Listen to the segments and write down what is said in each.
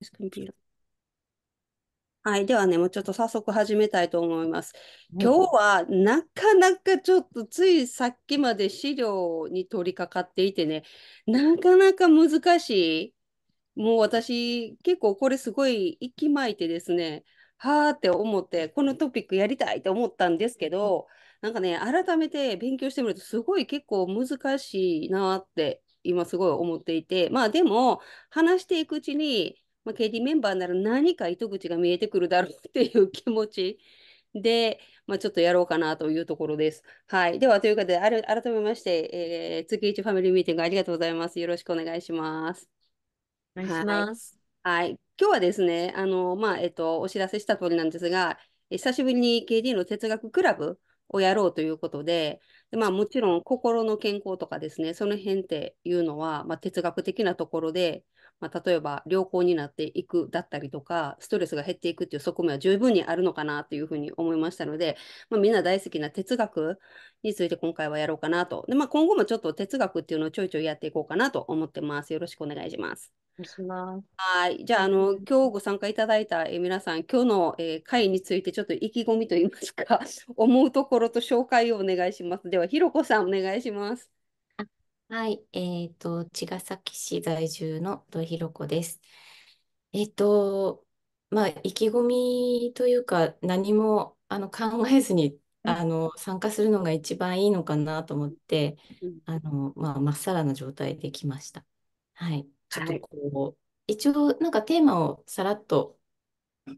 This computer. はい。ではね、もうちょっと早速始めたいと思います。今日はなかなかちょっとついさっきまで資料に取り掛かっていてね、なかなか難しい。もう私、結構これすごい息巻いてですね、はーって思って、このトピックやりたいと思ったんですけど、なんかね、改めて勉強してみると、すごい結構難しいなって今すごい思っていて、まあでも、話していくうちに、まあ、KD メンバーなら何か糸口が見えてくるだろうっていう気持ちで、まあ、ちょっとやろうかなというところです。はい。では、ということで、あ改めまして、えー、月1ファミリーミーティングありがとうございます。よろしくお願いします。お願いします。はい、はい。今日はですね、あの、まあ、えっと、お知らせした通りなんですが、久しぶりに KD の哲学クラブをやろうということで、でまあ、もちろん心の健康とかですね、その辺っていうのは、まあ、哲学的なところで、まあ、例えば良好になっていくだったりとか、ストレスが減っていくっていう側面は十分にあるのかなというふうに思いましたので、まあ、みんな大好きな哲学について今回はやろうかなと。で、まあ、今後もちょっと哲学っていうのをちょいちょいやっていこうかなと思ってます。よろしくお願いします。はい、じゃあ、あの、今日ご参加いただいた、え、皆さん、今日の、えー、会について、ちょっと意気込みといいますか。思うところと紹介をお願いします。では、ひろこさん、お願いします。はい、えっ、と、茅ヶ崎市在住の土ひろ子です。えっ、と、まあ、意気込みというか、何もあの考えずに、あの、参加するのが一番いいのかなと思って、あの、まあ、まっさらな状態で来ました。はい、ちょっとこう、一応、なんかテーマをさらっと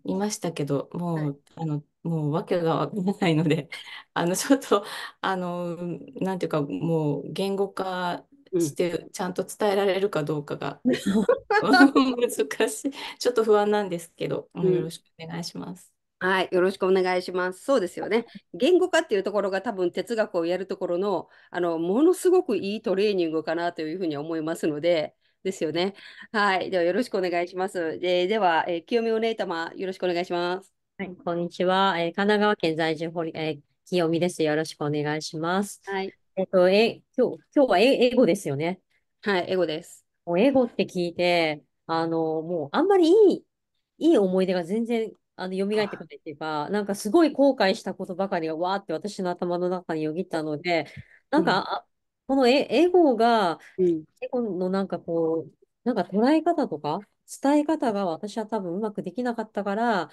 見ましたけど、はもい。う、あの、もう訳がわからないので、あの、ちょっと、あの、なんていうか、もう言語化して、ちゃんと伝えられるかどうかが 難しい。ちょっと不安なんですけど、うん、よろしくお願いします。はい、よろしくお願いします。そうですよね。言語化っていうところが多分哲学をやるところの、あのものすごくいいトレーニングかなというふうに思いますので、ですよね。はい。ではよろしくお願いします。ででは、えー、清美お姉様、よろしくお願いします。はい、こんにちは。えー、神奈川県在住堀、えー、清美です。よろしくお願いします。はい。えっ、ー、と、え、今日、今日は英語ですよね。はい、英語です。もう英語って聞いて、あの、もうあんまりいい、いい思い出が全然あの蘇ってくるっていうか、なんかすごい後悔したことばかりがわーって私の頭の中によぎったので、なんか、このエ、エゴが、エゴのなんかこう、なんか捉え方とか、伝え方が私は多分うまくできなかったから、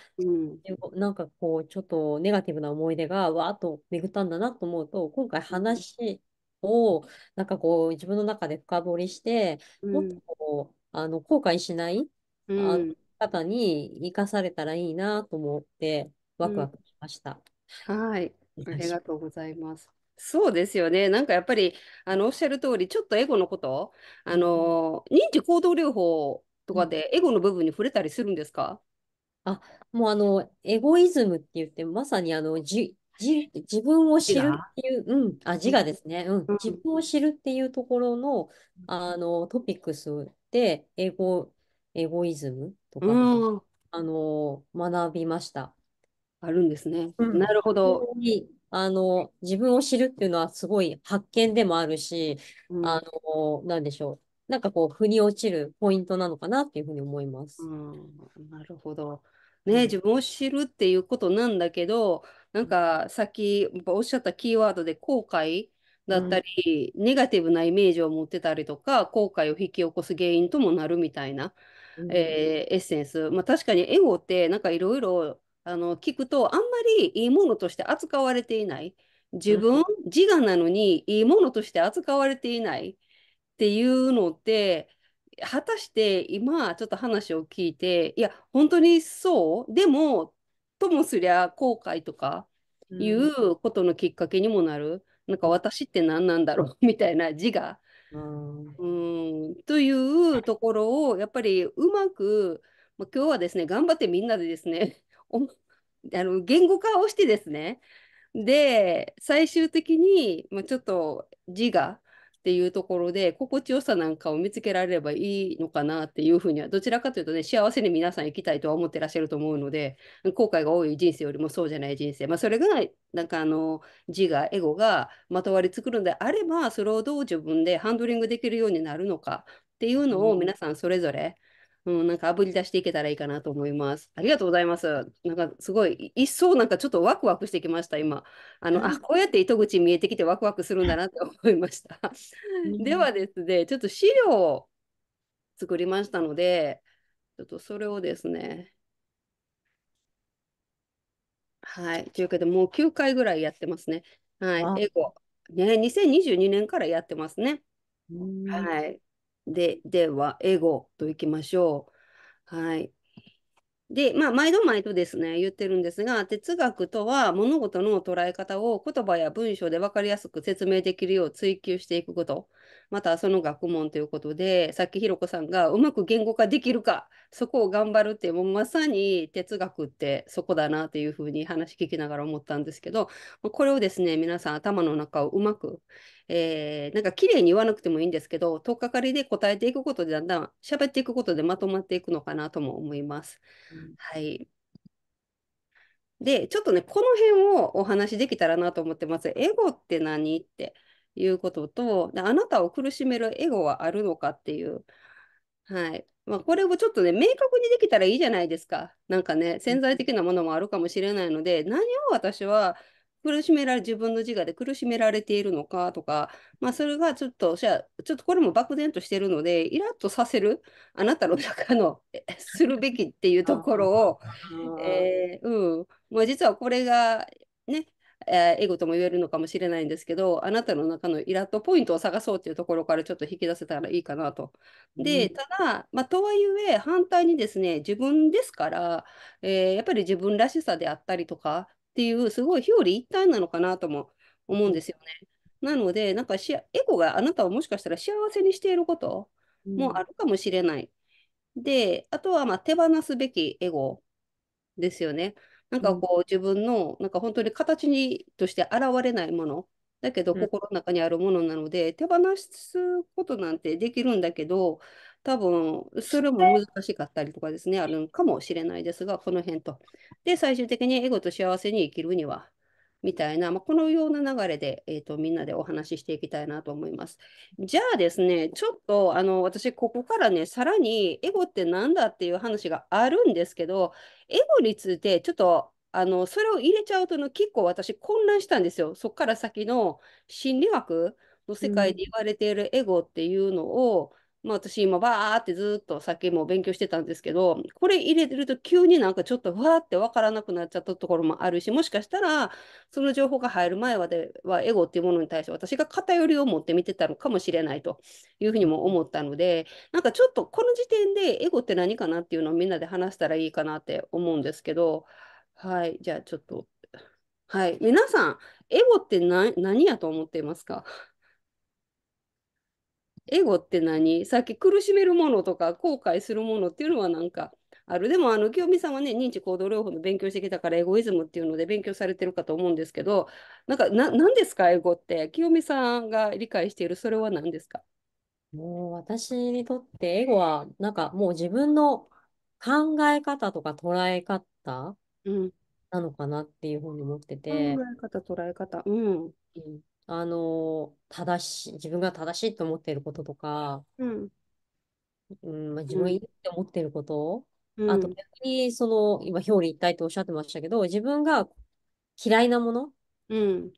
なんかこう、ちょっとネガティブな思い出がわーっと巡ったんだなと思うと、今回話を、なんかこう、自分の中で深掘りして、もっとこう、あの、後悔しない、あの、方に生かされたらいいなと思って、ワクワクしました。はい。ありがとうございます。そうですよね。なんかやっぱり、あの、おっしゃる通り、ちょっとエゴのこと、あの、認知行動療法とかでエゴの部分に触れたりするんですかあ、もうあの、エゴイズムって言って、まさにあの、じ、じ、自分を知るっていう、うん、あ、自我ですね。うん、うん自分を知るっていうところの、あの、トピックスで、エゴ、エゴイズムとか、うんあの、学びました。あるんですね。うんなるほど。あの、自分を知るっていうのはすごい発見でもあるし、うん、あの、なんでしょう。なんかこう、腑に落ちるポイントなのかなっていうふうに思います。うん、なるほど。ね、自分を知るっていうことなんだけど、なんかさっきおっしゃったキーワードで後悔だったり、うん、ネガティブなイメージを持ってたりとか、後悔を引き起こす原因ともなるみたいな、うん、えー、エッセンス。まあ確かにエゴってなんかいろいろあの聞くとあんまりいいものとして扱われていない自分、自我なのにいいものとして扱われていないっていうのって果たして今ちょっと話を聞いていや本当にそうでもともすりゃ後悔とかいうことのきっかけにもなる、うん、なんか私って何なんだろうみたいな自我、うん、うんというところをやっぱりうまく、まあ、今日はですね頑張ってみんなでですねあの言語化をしてですねで最終的に、まあ、ちょっと自我っていうところで心地よさなんかを見つけられればいいのかなっていうふうにはどちらかというとね幸せに皆さん生きたいとは思ってらっしゃると思うので後悔が多い人生よりもそうじゃない人生、まあ、それがなんかあの自我エゴがまとわりつくのであればそれをどう自分でハンドリングできるようになるのかっていうのを皆さんそれぞれ、うんうん、なんか炙り出していけたらいいかなと思います。ありがとうございます。なんかすごい、一層なんかちょっとワクワクしてきました、今。あの、うん、あ、こうやって糸口見えてきてワクワクするんだなって思いました。ではですね、ちょっと資料を作りましたので、ちょっとそれをですね、はい、というわけでもう9回ぐらいやってますね。はい、英語。ね、2022年からやってますね。はい。で、では、エゴといきましょう。はい。で、まあ、毎度毎度ですね、言ってるんですが、哲学とは物事の捉え方を言葉や文章で分かりやすく説明できるよう追求していくこと。またその学問ということでさっきひろこさんがうまく言語化できるかそこを頑張るってもうまさに哲学ってそこだなというふうに話聞きながら思ったんですけどこれをですね皆さん頭の中をうまく、えー、なんか綺麗に言わなくてもいいんですけどとっかかりで答えていくことでだんだん喋っていくことでまとまっていくのかなとも思います。うん、はいで、ちょっとね、この辺をお話しできたらなと思ってます。エゴって何って。いうことと、あなたを苦しめるエゴはあるのかっていう、はいまあ、これをちょっとね、明確にできたらいいじゃないですか。なんかね、潜在的なものもあるかもしれないので、何を私は苦しめられ、自分の自我で苦しめられているのかとか、まあ、それがちょっと、じゃあちょっとこれも漠然としてるので、イラッとさせる、あなたの中のするべきっていうところを、えー、うん、まあ、実はこれが、ね、えエゴとも言えるのかもしれないんですけど、あなたの中のイラッとポイントを探そうっていうところからちょっと引き出せたらいいかなと。で、ただ、まあ、とはいえ、反対にですね、自分ですから、えー、やっぱり自分らしさであったりとかっていう、すごい表裏一体なのかなとも思うんですよね。なので、なんかしエゴがあなたをもしかしたら幸せにしていることもあるかもしれない。うん、で、あとはまあ手放すべきエゴですよね。なんかこう自分のなんか本当に形にとして現れないものだけど心の中にあるものなので、手放すことなんてできるんだけど多分それも難しかったりとかですねあるかもしれないですがこの辺と。で最終的にエゴと幸せに生きるにはみたいな、まあ、このような流れで、えーと、みんなでお話ししていきたいなと思います。じゃあですね、ちょっとあの私、ここからね、さらにエゴって何だっていう話があるんですけど、エゴについてちょっとあのそれを入れちゃうとの結構私混乱したんですよ。そこから先の心理学の世界で言われているエゴっていうのを、まあ、私今バーってずっと酒も勉強してたんですけどこれ入れてると急になんかちょっとわーって分からなくなっちゃったところもあるしもしかしたらその情報が入る前まではエゴっていうものに対して私が偏りを持って見てたのかもしれないというふうにも思ったのでなんかちょっとこの時点でエゴって何かなっていうのをみんなで話したらいいかなって思うんですけどはいじゃあちょっとはい皆さんエゴって何やと思っていますかエゴって何さっき苦しめるものとか後悔するものっていうのはなんかある。でも、あの、清美さんはね、認知行動療法の勉強してきたから、エゴイズムっていうので勉強されてるかと思うんですけど、なんか、な、何ですか、エゴって。清美さんが理解している、それは何ですかもう私にとってエゴは、なんかもう自分の考え方とか捉え方なうん。のかなっていうふうに思ってて、考え方、捉え方。うん。うんあの、正しい、自分が正しいと思っていることとか、うん、うんまあ、自分がいいって思っていること、うん、あと逆にその、今表裏一体とおっしゃってましたけど、自分が嫌いなもの、うん、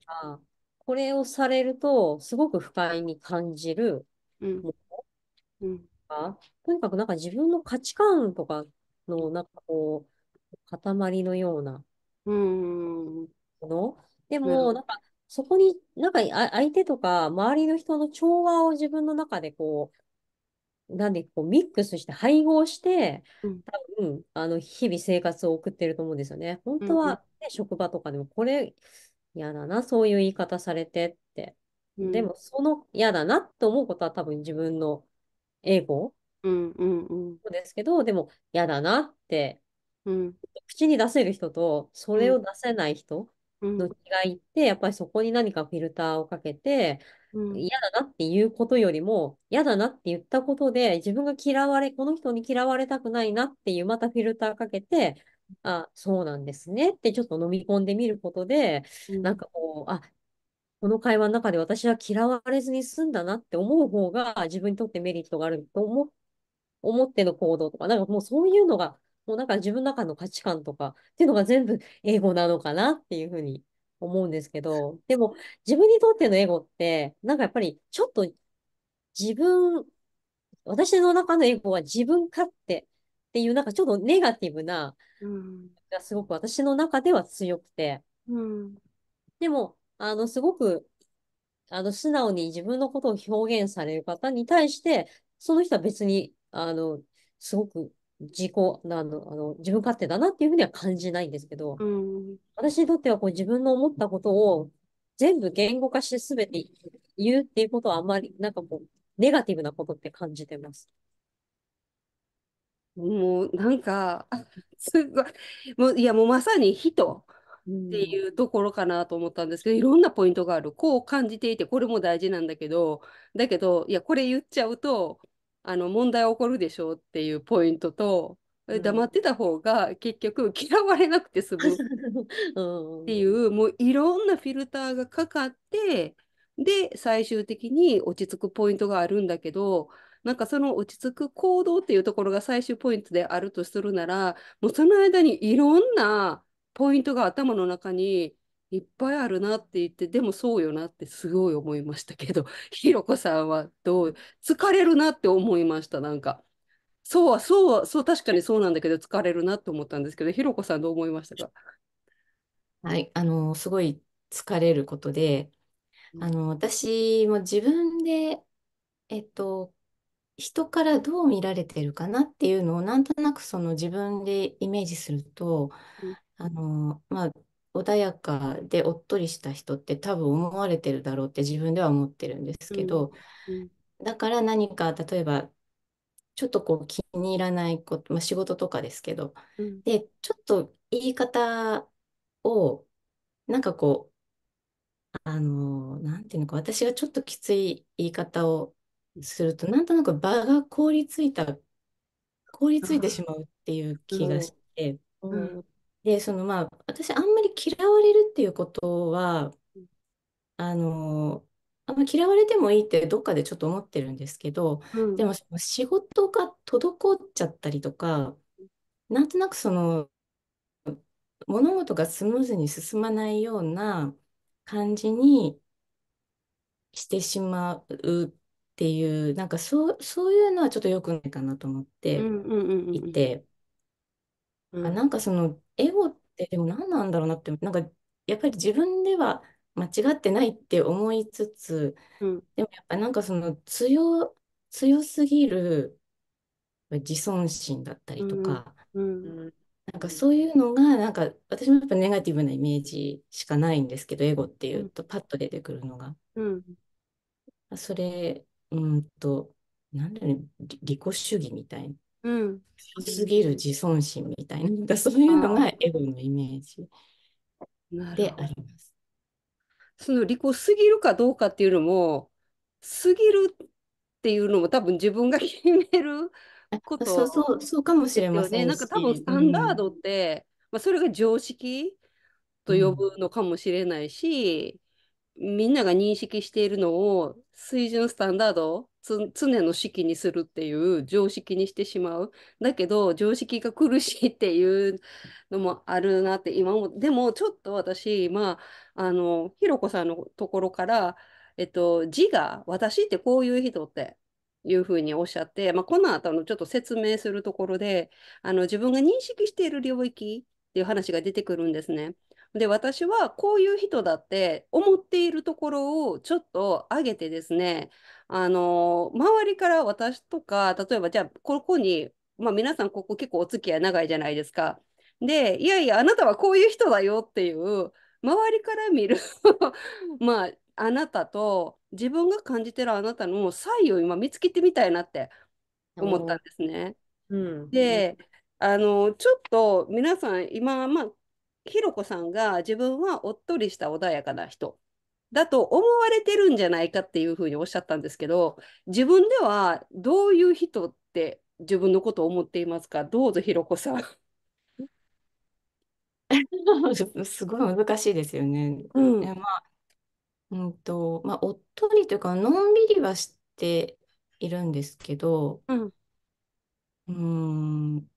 これをされると、すごく不快に感じるもの、うんとにかくなんか自分の価値観とかの、なんかこう、塊のようなもの。でも、なんかそこに、なんか、あ、相手とか、周りの人の調和を自分の中でこう、なんで、こう、ミックスして、配合して、ん、多分、あの、日々生活を送ってると思うんですよね。本当は、ね、職場とかでも、これ、嫌だな、そういう言い方されてって。でも、その嫌だなって思うことは、多分自分の英語うんうんうん、ですけど、でも、嫌だなって、うん、口に出せる人と、それを出せない人、の違いって、やっぱりそこに何かフィルターをかけて、嫌だなっていうことよりも、嫌だなって言ったことで、自分が嫌われ、この人に嫌われたくないなっていう、またフィルターかけて、あ、そうなんですねってちょっと飲み込んでみることで、なんかこう、あ、この会話の中で私は嫌われずに済んだなって思う方が自分にとってメリットがあると思思っての行動とか、なんかもうそういうのがもうなんか自分の中の価値観とかっていうのが全部英語なのかなっていうふうに思うんですけど、でも自分にとっての英語って、なんかやっぱりちょっと自分、私の中の英語は自分勝手っていうなんかちょっとネガティブな、がすごく私の中では強くて、うん、でも、あの、すごく、あの、素直に自分のことを表現される方に対して、その人は別に、あの、すごく自己なのあの自分勝手だなっていうふうには感じないんですけど、うん、私にとってはこう自分の思ったことを全部言語化して全て言うっていうことはあんまりなんかもうネガティブなことって感じてます。もうなんかすごいもういやもうまさに人っていうところかなと思ったんですけど、うん、いろんなポイントがあるこう感じていてこれも大事なんだけどだけどいやこれ言っちゃうとあの問題起こるでしょうっていうポイントと、うん、黙ってた方が結局嫌われなくて済む っていううん、もういろんなフィルターがかかってで最終的に落ち着くポイントがあるんだけどなんかその落ち着く行動っていうところが最終ポイントであるとするならもうその間にいろんなポイントが頭の中にいっぱいあるなって言って、でもそうよなってすごい思いましたけど、ひろこさんはどう、疲れるなって思いました、なんか。そうは、そうは、そう、確かにそうなんだけど、疲れるなって思ったんですけど、ひろこさんどう思いましたかはい、あの、すごい疲れることで、あの、私も自分で、えっと、人からどう見られてるかなっていうのをなんとなくその自分でイメージすると、あのまあ穏やかでおっとりした人って多分思われてるだろうって自分では思ってるんですけど、うんうん、だから何か例えばちょっとこう気に入らないこと、まあ、仕事とかですけど、うん、でちょっと言い方をなんかこうあの何て言うのか私がちょっときつい言い方をするとなんとなく場が凍りついた凍りついてしまうっていう気がして、うん、でそのまあ私あん嫌われるっていうことは、あの、あんま嫌われてもいいってどっかでちょっと思ってるんですけど、うん、でもその仕事が滞っちゃったりとか、なんとなくその物事がスムーズに進まないような感じにしてしまうっていう、なんかそう、そういうのはちょっと良くないかなと思っていて、なんかそのエゴっ、でも何なんだろうなって、なんかやっぱり自分では間違ってないって思いつつ、うん、でもやっぱなんかその強、強すぎる自尊心だったりとか、うん、なんかそういうのが、なんか私もやっぱネガティブなイメージしかないんですけど、エゴっていうとパッと出てくるのが。それ、うんと、何だろう、ね、己主義みたいな。うん。強すぎる自尊心みたいな、そういうのがエゴのイメージなるでほあど。ります。その利己すぎるかどうかっていうのも、すぎるっていうのも多分自分が決めるこそうとそう、そうかもしでれすまよせね。んなんか多分し、スタンダーん、ドって、まあ、それが常識と呼ぶのかもしれないし、みんなが認識しているのを水準スタンダードつ常の式にするっていう常識にしてしまうだけど常識が苦しいっていうのもあるなって今もでもちょっと私まああのひろこさんのところから、えっと、字が私ってこういう人っていうふうにおっしゃって、まあ、この後のちょっと説明するところであの自分が認識している領域っていう話が出てくるんですね。で私はこういう人だって思っているところをちょっと上げてですねあの周りから私とか例えばじゃあここに、まあ、皆さんここ結構お付き合い長いじゃないですか。でいやいやあなたはこういう人だよっていう周りから見る まああなたと自分が感じてるあなたの差異を今見つけてみたいなって思ったんですね。うん、で、あのちょっと皆さん今、まあ、ひろこさんが自分はおっとりした穏やかな人だと思われてるんじゃないかっていうふうにおっしゃったんですけど自分ではどういう人って自分のことを思っていますかどうぞひろこさん。すごい難しいですよね。うん、まあ、うんと、まあ、おっとりというか、のんびりはしているんですけど、うん、うん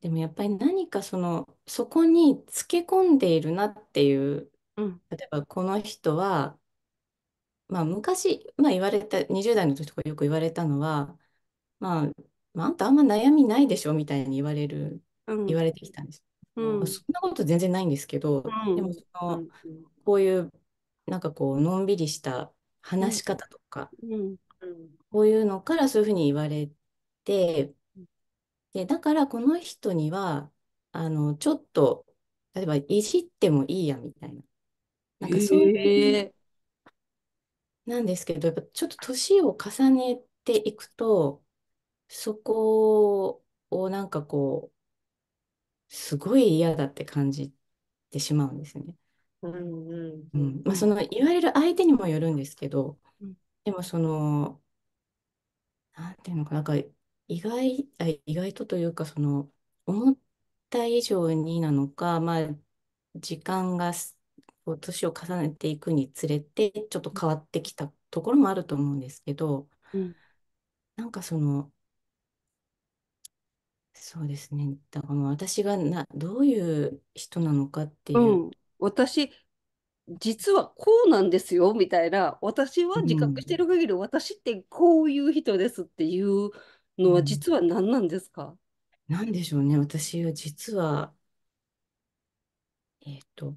でもやっぱり何かそのそこにつけ込んでいるなっていう例えばこの人は、まあ、昔、まあ、言われた20代の時とかよく言われたのは、まあ、まあ、あんたあんま悩みないでしょみたいに言われる言われてきたんですそんなこと全然ないんですけどでもそのこういうなんかこうのんびりした話し方とかこういうのからそういうふうに言われてで、だからこの人には、あの、ちょっと、例えばいじってもいいやみたいな。なんかそういう、えなんですけど、やっぱちょっと年を重ねていくと、そこをなんかこう、すごい嫌だって感じてしまうんですね。うんうんうんまあ、その言われる相手にもよるんですけど、でもその、なんていうのかな、なんか意外、あ意外とというか、その、思った以上になのか、まあ、時間がこう、年を重ねていくにつれて、ちょっと変わってきたところもあると思うんですけど、なんかその、そうですね。だから私がな、どういう人なのかっていう。うん、私実はこうなんですよみたいな私は自覚してる限り私ってこういう人ですっていうのは実は何なんですか、なんでしょうね。私は実は、えっ、と、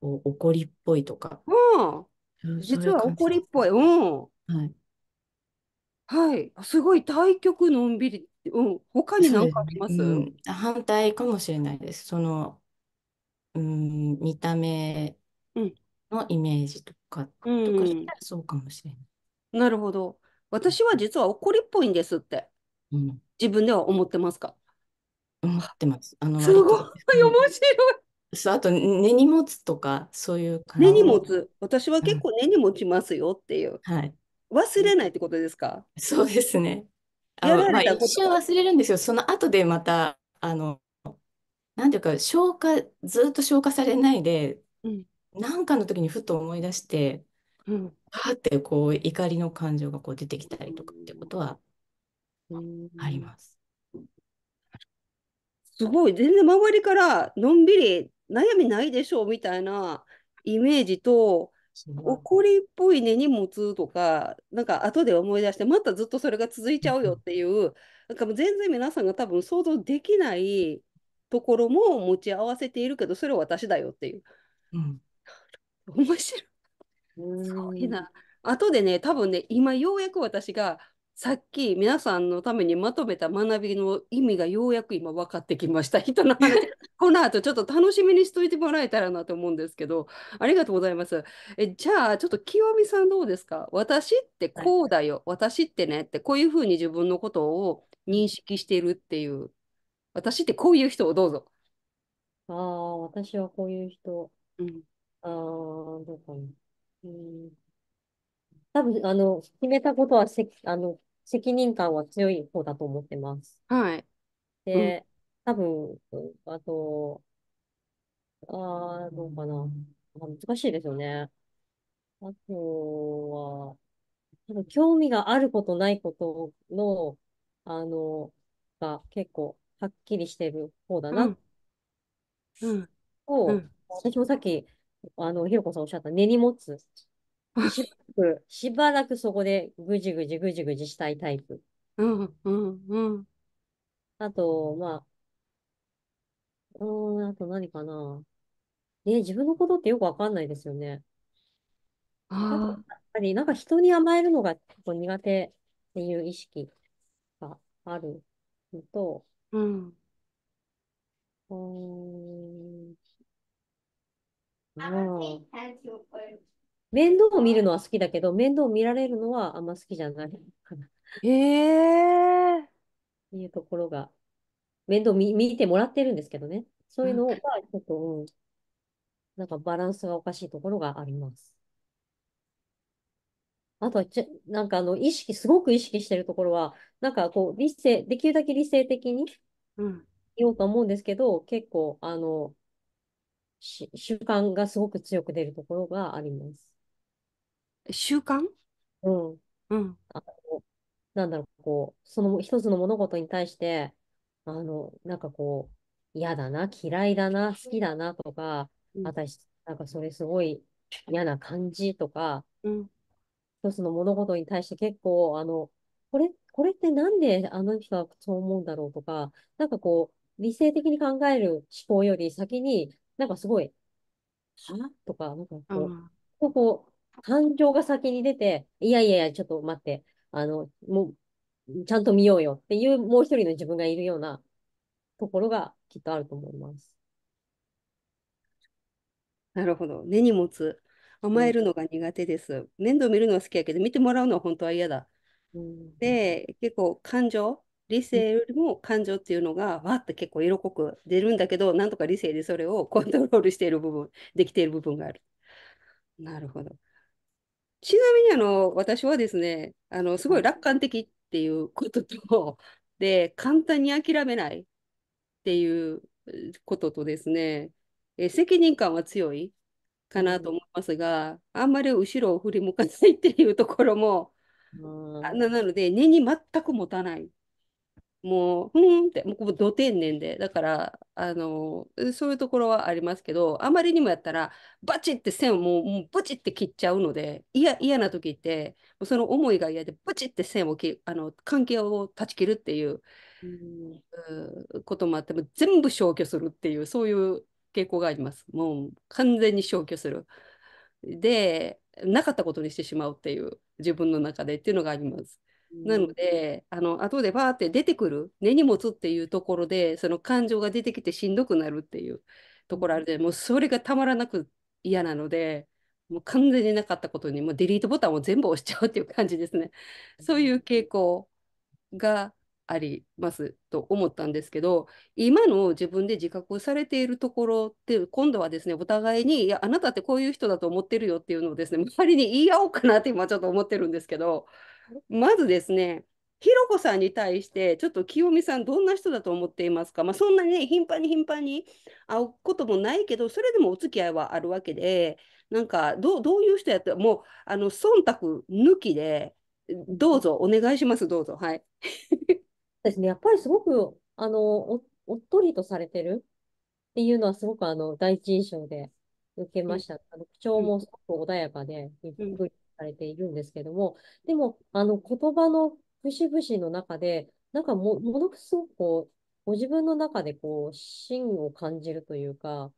お怒りっぽいとか。うん。実は怒りっぽい。うん。はい。はい。すごい対極のんびり。うん。他に何かあります、うん、反対かもしれないです。その、うん、見た目のイメージとか、うん、とかそうかもしれない。なるほど。私は実は怒りっぽいんですって、うん、自分では思ってますか思ってます。あのすごい 面白い。そうあと根に持つとかそういう根に持つ。私は結構根に持ちますよっていう。はい。忘れないってことですかそうですね。やられたこと、まあ、一瞬忘れるんですよ。その後でまた、あの、なんていうか、消化、ずっと消化されないで、うん、なんかの時にふと思い出して、うん、はってこう怒りの感情がこう出てきたりとかってことはあります。すごい全然周りからのんびり悩みないでしょうみたいなイメージと怒りっぽい根に持つとかなんか後で思い出してまたずっとそれが続いちゃうよっていう、なんかもう全然皆さんが多分想像できないところも持ち合わせているけどそれは私だよっていう。うん、面白いすごいな。後でね、多分ね、今ようやく私がさっき皆さんのためにまとめた学びの意味がようやく今分かってきました。人のこの後ちょっと楽しみにしといてもらえたらなと思うんですけど、ありがとうございます。えじゃあ、ちょっと清美さんどうですか私ってこうだよ、はい、私ってねって、こういうふうに自分のことを認識しているっていう、私ってこういう人をどうぞ。ああ、私はこういう人。うん。ああ、どうかな。うん。多分、あの、決めたことはせ、あの、責任感は強い方だと思ってます。はい。うん。で、多分、あと、ああ、どうかな。あ難しいですよね。あとは、多分興味があることないことの、あの、が結構はっきりしてる方だなうん。うん。私もさっきあの、ひろこさんおっしゃった根に持つ。しばらく、しばらくそこでぐじぐじぐじぐじしたいタイプ。うんうんうん。あと、まあ、うーん、あと何かな。ね、自分のことってよくわかんないですよね。あんあやっぱり、なんか人に甘えるのが結構苦手っていう意識があるのと、うん。うーん面倒を見るのは好きだけど、面倒を見られるのはあんま好きじゃないかな。ええー。っていうところが、面倒見見てもらってるんですけどね。そういうのが、ちょっと、なんかバランスがおかしいところがあります。あとはち、なんかあの、意識、すごく意識してるところは、なんかこう、理性、できるだけ理性的にうん。言おうと思うんですけど、結構、あの、し習慣がすごく強く出るところがあります。習慣うん。うん。あの、なんだろう、こう、その一つの物事に対して、あの、なんかこう、嫌だな、嫌いだな、好きだなとか、うん。私、なんかそれすごい嫌な感じとか、うん。一つの物事に対して結構、あの、これ、これってなんであの人はそう思うんだろうとか、なんかこう、理性的に考える思考より先に、なんかすごい、はとか、なんかこう、ここ、感情が先に出て、いやいやいや、ちょっと待って、あの、もう、ちゃんと見ようよっていうもう一人の自分がいるようなところがきっとあると思います。なるほど。根に持つ。甘えるのが苦手です。面倒見るのは好きやけど、見てもらうのは本当は嫌だ。うん、で、結構感情、理性よりも感情っていうのがわって結構色濃く出るんだけどなんとか理性でそれを コントロールしている部分 できている部分がある。なるほど。ちなみにあの私はですねあのすごい楽観的っていうことと で簡単に諦めないっていうこととですねえ責任感は強いかなと思いますが、あんまり後ろを振り向かないっていうところも、あん、なので根に全く持たないもう、ふんって、もう、ど天然で、だから、あの、そういうところはありますけど、あまりにもやったら、バチって線をもう、もうブチって切っちゃうので、嫌、嫌な時って、その思いが嫌で、ブチって線を切、あの、関係を断ち切るっていう、うこともあって、も全部消去するっていう、そういう傾向があります。もう、完全に消去する。で、なかったことにしてしまうっていう、自分の中でっていうのがあります。なので、あの後でバーって出てくる、根に持つっていうところで、その感情が出てきてしんどくなるっていうところあるで、もうそれがたまらなく嫌なので、もう完全になかったことに、もうデリートボタンを全部押しちゃうっていう感じですね。そういう傾向がありますと思ったんですけど、今の自分で自覚されているところって、今度はですね、お互いに、いや、あなたってこういう人だと思ってるよっていうのをですね、周りに言い合おうかなって今ちょっと思ってるんですけど。まずですね、ひろこさんに対して、ちょっと清美さん、どんな人だと思っていますか、まあ、そんなにね、頻繁に頻繁に会うこともないけど、それでもお付き合いはあるわけで、なんかど、どういう人やったら、もう、あの、忖度抜きで、どうぞ、お願いします、どうぞ、はい。ですね、やっぱりすごく、あの、おおっとりとされてるっていうのは、すごく、あの、第一印象で受けました。うん、あの口調もすごく穏やかで、ゆっくりされているんですけども、でも、あの、言葉の節々の中で、なんかも、ものすごくこう、ご自分の中でこう、芯を感じるというか、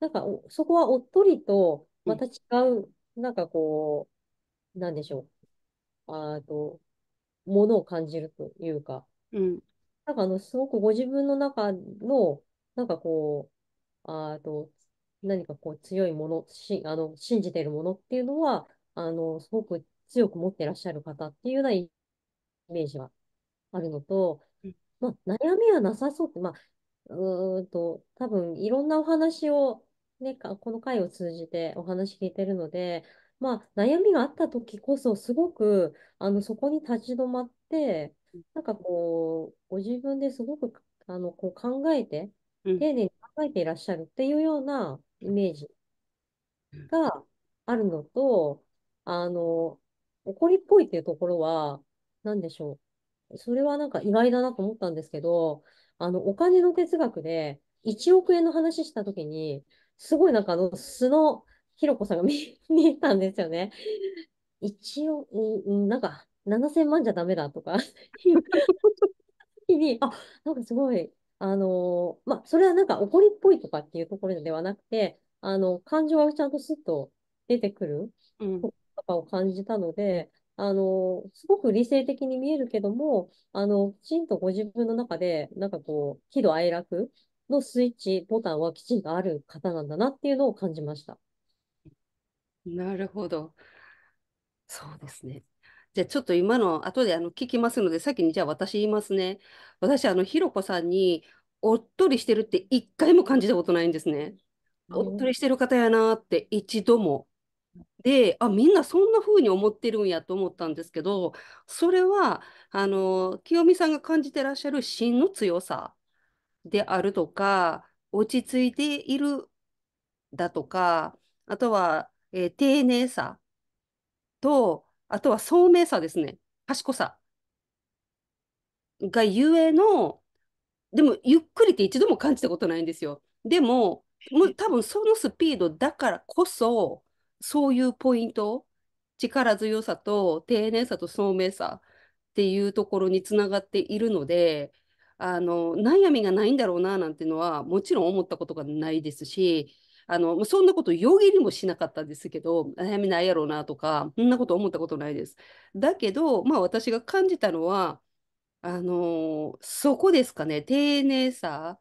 なんかそこはおっとりと、また違う、なんかこう、なんでしょう。あと、ものを感じるというか、なんかあの、すごくご自分の中の、なんかこう、あと、何かこう強いもの、しあの信じているものっていうのは、あの、すごく強く持ってらっしゃる方っていうようなイメージはあるのと、まあ、悩みはなさそうって、まあ、うんと、多分いろんなお話を、ね、この回を通じてお話聞いてるので、まあ、悩みがあった時こそ、すごく、あの、そこに立ち止まって、なんかこう、ご自分ですごく、あの、こう考えて、丁寧に考えていらっしゃるっていうようなイメージがあるのと、あの、怒りっぽいっていうところは、何でしょう。それはなんか意外だなと思ったんですけど、あの、お金の哲学で1億円の話したときに、すごいなんかあの、素のひろこさんが見、見えたんですよね。一億、なんか、7000万じゃダメだとか意に、あ、なんかすごい、あのまあ、それはなんか怒りっぽいとかっていうところではなくて、あの、感情はちゃんとスッと出てくる。うん、かを感じたので、あの、すごく理性的に見えるけども、あの、きちんとご自分の中で、なんかこう、喜怒哀楽のスイッチボタンはきちんとある方なんだなっていうのを感じました。なるほど。そうですね。じゃあちょっと今の後であの聞きますので、先にじゃあ私言いますね。私、あの、ひろこさんに、おっとりしてるって一回も感じたことないんですね。おっとりしてる方やなって一度もであみんなそんな風に思ってるんやと思ったんですけどそれはあの清美さんが感じてらっしゃる芯の強さであるとか落ち着いているだとかあとは、えー、丁寧さとあとは聡明さですね賢さがゆえのでもゆっくりって一度も感じたことないんですよ。でももう多分そのスピードだからこそそういうポイント、力強さと丁寧さと聡明さっていうところにつながっているので、あの悩みがないんだろうななんてのはもちろん思ったことがないですしあのそんなこと余儀にもしなかったんですけど悩みないやろうなとかそんなこと思ったことないです。だけど、まあ、私が感じたのはあのそこですかね丁寧さ、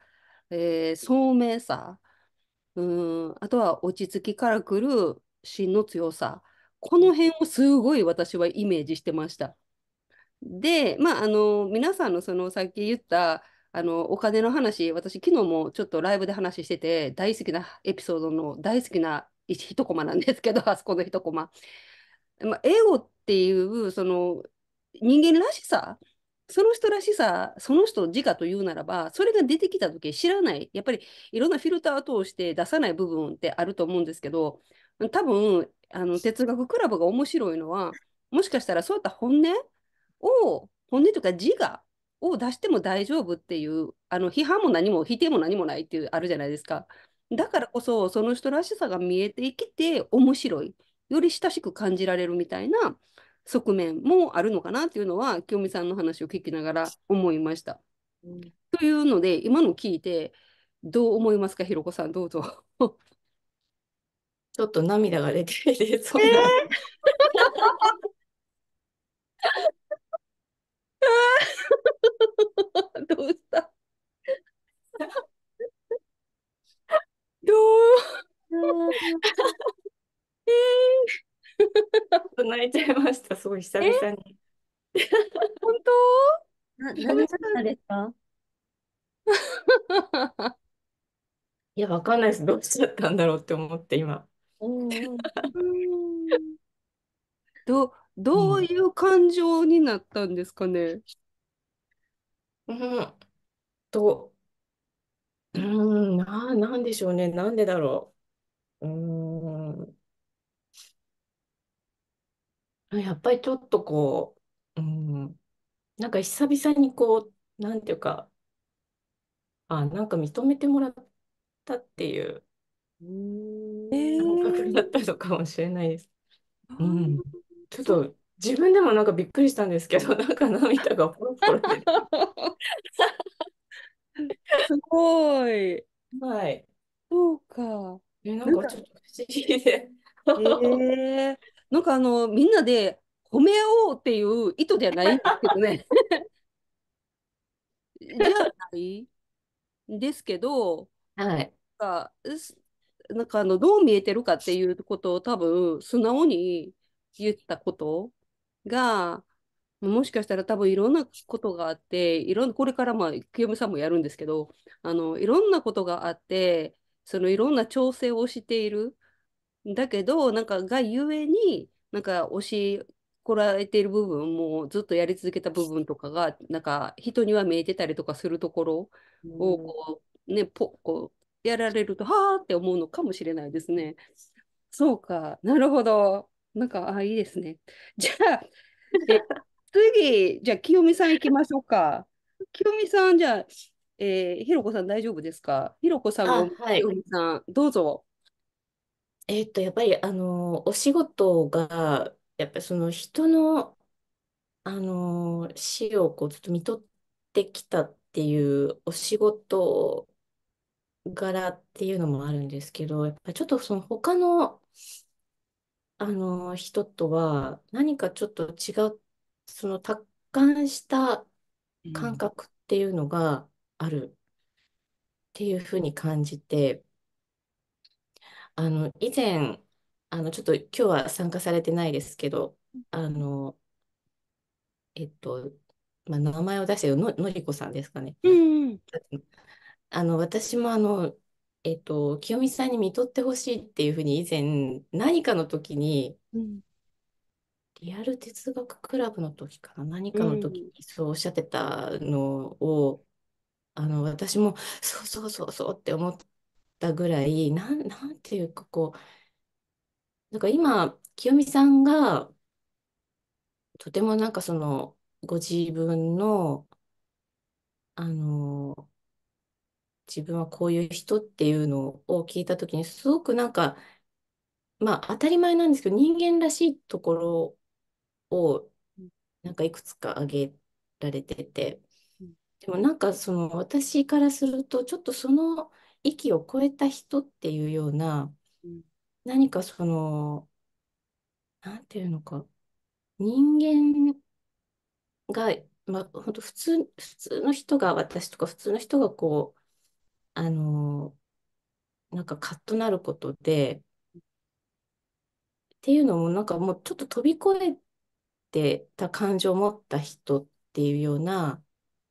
えー、聡明さうんあとは落ち着きからくる心の強さこの辺をすごい私はイメージしてました。で、まあ、あの皆さんのそのさっき言ったあのお金の話私昨日もちょっとライブで話してて大好きなエピソードの大好きな一コマなんですけど あそこの一コマ。まあ、エゴっていうその人間らしさその人らしさその人自我というならばそれが出てきた時知らないやっぱりいろんなフィルターを通して出さない部分ってあると思うんですけど多分あの哲学クラブが面白いのはもしかしたらそういった本音を本音というか自我を出しても大丈夫っていうあの批判も何も否定も何もないっていうあるじゃないですかだからこそその人らしさが見えてきて面白いより親しく感じられるみたいな側面もあるのかなっていうのは清美さんの話を聞きながら思いました。うん、というので今の聞いてどう思いますかひろこさんどうぞ。ちょっと涙が出てそうな。どうした どう え泣いちゃいました、すごい久々に。本当な何だったですかいや、わかんないです。どうしちゃったんだろうって思って、今。どどういう感情になったんですかね。うんと、うん、な、なんでしょうね。なんでだろう。うん。やっぱりちょっとこう、うん、なんか久々にこう、なんていうか、あ、なんか認めてもらったっていう。うんだったのかもしれないです。うん、ちょっと自分でもなんかびっくりしたんですけど、なんか涙がポロポロて。すごい。はい。そうか。え、なんかちょっと不思議で。えー、なんかあのみんなで褒め合おうっていう意図ではないんですけどね。じ ゃないですけど、はい、なんかあのどう見えてるかっていうことを多分素直に言ったことがもしかしたら多分いろんなことがあっていろんなこれからまあ清美さんもやるんですけどあのいろんなことがあってそのいろんな調整をしているだけどなんかがゆえになんか押しこらえている部分もずっとやり続けた部分とかがなんか人には見えてたりとかするところをこう、ね、ぽこやられると、はあって思うのかもしれないですね。そうか、なるほど。なんか、あ、いいですね。じゃあ、次、じゃあ、清美さん行きましょうか。清美さん、じゃあ、えー、ひろこさん大丈夫ですかひろこさんも、はい、清美さん、どうぞ。えっと、やっぱり、あの、お仕事が、やっぱりその人の、あの、死をこうずっと見とってきたっていうお仕事柄っていうのもあるんですけど、やっぱちょっとその他の、あの人とは何かちょっと違う、その達観した感覚っていうのがあるっていうふうに感じて、あの以前、あのちょっと今日は参加されてないですけど、あの、えっと、まあ、名前を出しての、のりこさんですかね。うん あの、私もあの、えっと、清美さんに看とってほしいっていうふうに以前、何かの時に、リアル哲学クラブの時かな、何かの時にそうおっしゃってたのを、あの、私も、そうそうそうそうって思ったぐらい、なん、なんていうかこう、なんか今、清美さんが、とてもなんかその、ご自分の、あの、自分はこういう人っていうのを聞いた時にすごくなんかまあ当たり前なんですけど人間らしいところをなんかいくつか挙げられててでもなんかその私からするとちょっとその域を超えた人っていうような何かその何て言うのか人間がまあ、本当普通、普通の人が、私とか普通の人がこう、あの、なんかカッとなることで、っていうのもなんかもうちょっと飛び越えてた感情を持った人っていうような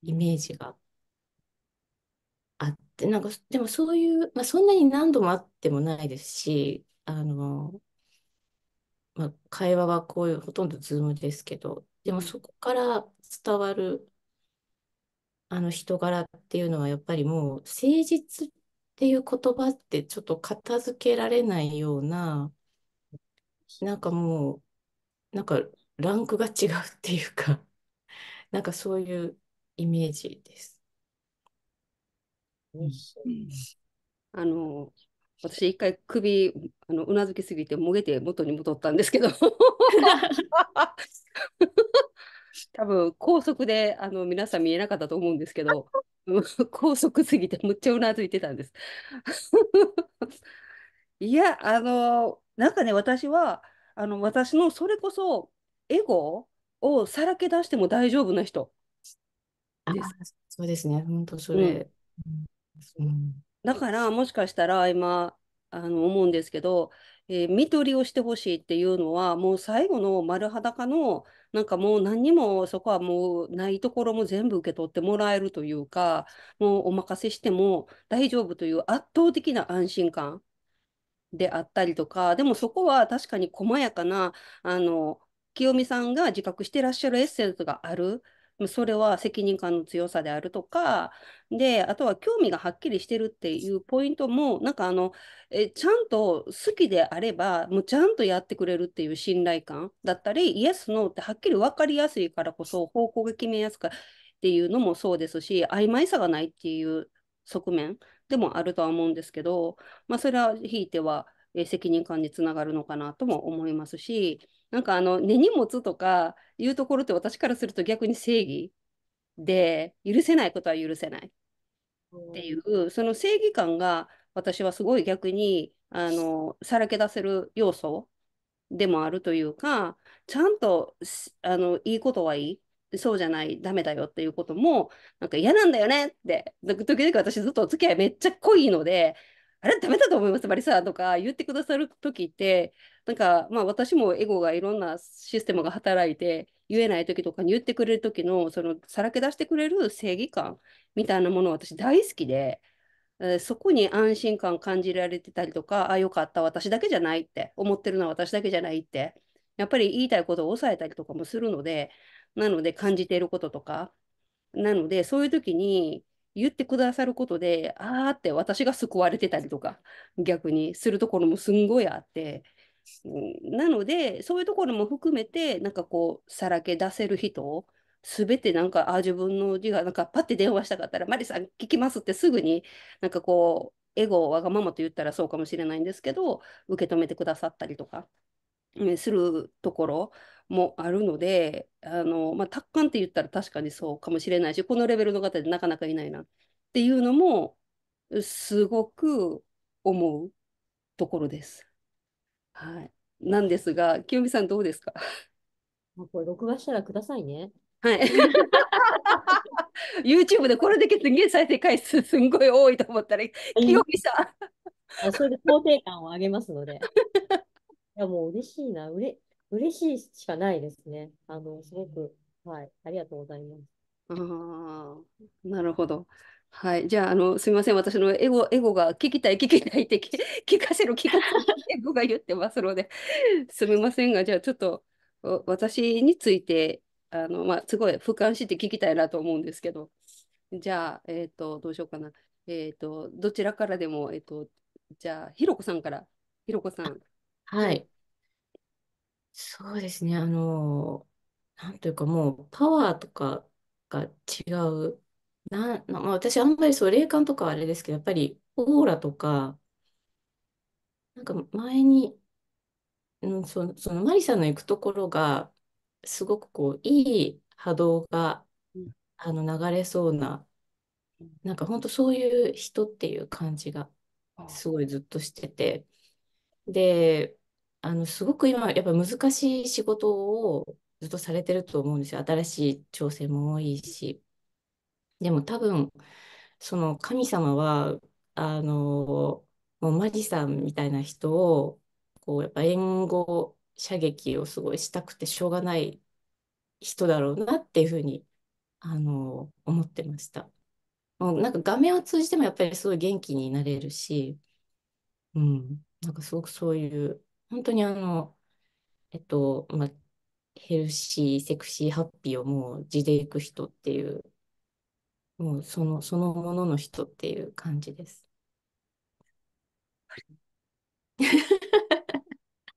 イメージがあって、なんかでもそういう、まあ、そんなに何度もあってもないですし、あの、まあ、会話はこういうほとんどズームですけど、でもそこから伝わるあの人柄っていうのはやっぱりもう誠実っていう言葉ってちょっと片付けられないようななんかもうなんかランクが違うっていうか なんかそういうイメージです。あの私一回首あのうなずきすぎてもげて元に戻ったんですけど多分高速であの皆さん見えなかったと思うんですけど 高速すぎてむっちゃうなずいてたんです。いやあのなんかね私はあの私のそれこそエゴをさらけ出しても大丈夫な人です。そうですね本当それ、うん、だからもしかしたら今あの思うんですけどえー、見取りをしてほしいっていうのは、もう最後の丸裸の、なんかもう何にもそこはもうないところも全部受け取ってもらえるというか、もうお任せしても大丈夫という圧倒的な安心感であったりとか、でもそこは確かに細やかな、あの、清美さんが自覚してらっしゃるエッセンスがある。それは責任感の強さであるとか、で、あとは興味がはっきりしてるっていうポイントも、なんかあの、えちゃんと好きであれば、もうちゃんとやってくれるっていう信頼感だったり、イエス、ノーってはっきり分かりやすいからこそ、方向が決めやすくっていうのもそうですし、曖昧さがないっていう側面でもあるとは思うんですけど、まあ、それはひいては、え責任感につながるのかなとも思いますし、なんかあの、根に持つとかいうところって私からすると逆に正義で、許せないことは許せないっていう、その正義感が私はすごい逆に、あの、さらけ出せる要素でもあるというか、ちゃんと、あの、いいことはいい。そうじゃない、ダメだよっていうことも、なんか嫌なんだよねって、時々私ずっとお付き合いめっちゃ濃いので、あれダメだと思います、バリサとか言ってくださる時って、なんか、まあ私もエゴがいろんなシステムが働いて、言えない時とかに言ってくれる時の、そのさらけ出してくれる正義感みたいなものを私大好きで、そこに安心感感じられてたりとか、あ、よかった、私だけじゃないって、思ってるのは私だけじゃないって、やっぱり言いたいことを抑えたりとかもするので、なので感じていることとか、なのでそういう時に、言ってくださることで、ああって私が救われてたりとか、逆にするところもすんごいあって、なので、そういうところも含めて、なんかこう、さらけ出せる人、すべてなんか、あ自分の字が、なんか、パッて電話したかったら、マリさん聞きますってすぐに、なんかこう、エゴをわがままと言ったらそうかもしれないんですけど、受け止めてくださったりとか、するところもあるので、あのまあ、達観って言ったら確かにそうかもしれないし、このレベルの方でなかなかいないなっていうのも、すごく思うところです。はい。なんですが、清美さんどうですか これ録画したらくださいね。はい。YouTube でこれでけすげえ再生回数すんごい多いと思ったら、清美さん。それで肯定感を上げますので。いや、もう嬉しいな。うれ、嬉しいしかないですね。あの、すごく、はい。ありがとうございます。ああ、なるほど。はい。じゃあ、あの、すみません。私のエゴ、エゴが聞きたい、聞きたいって聞 かせる、聞かせる、エゴが言ってますので、すみませんが、じゃあ、ちょっと、私について、あの、まあ、すごい俯瞰して聞きたいなと思うんですけど、じゃあ、えっ、ー、と、どうしようかな。えっ、ー、と、どちらからでも、えっ、ー、と、じゃあ、ひろこさんから、ひろこさん。はい。そうですね。あの、なんというかもうパワーとかが違う。な、まあ、私あんまりそう、霊感とかはあれですけど、やっぱりオーラとか、なんか前に、うん、その、そのマリさんの行くところが、すごくこう、いい波動が、あの、流れそうな、なんか本当そういう人っていう感じが、すごいずっとしてて、で、あの、すごく今、やっぱ難しい仕事をずっとされてると思うんですよ。新しい挑戦も多いし。でも多分、その神様は、あの、もうマジさんみたいな人を、こう、やっぱ援護射撃をすごいしたくてしょうがない人だろうなっていうふうに、あの、思ってました。もうなんか画面を通じてもやっぱりすごい元気になれるし、うん、なんかすごくそういう本当にあの、えっと、まあ、ヘルシー、セクシー、ハッピーをもう地でいく人っていう、もうその、そのものの人っていう感じです。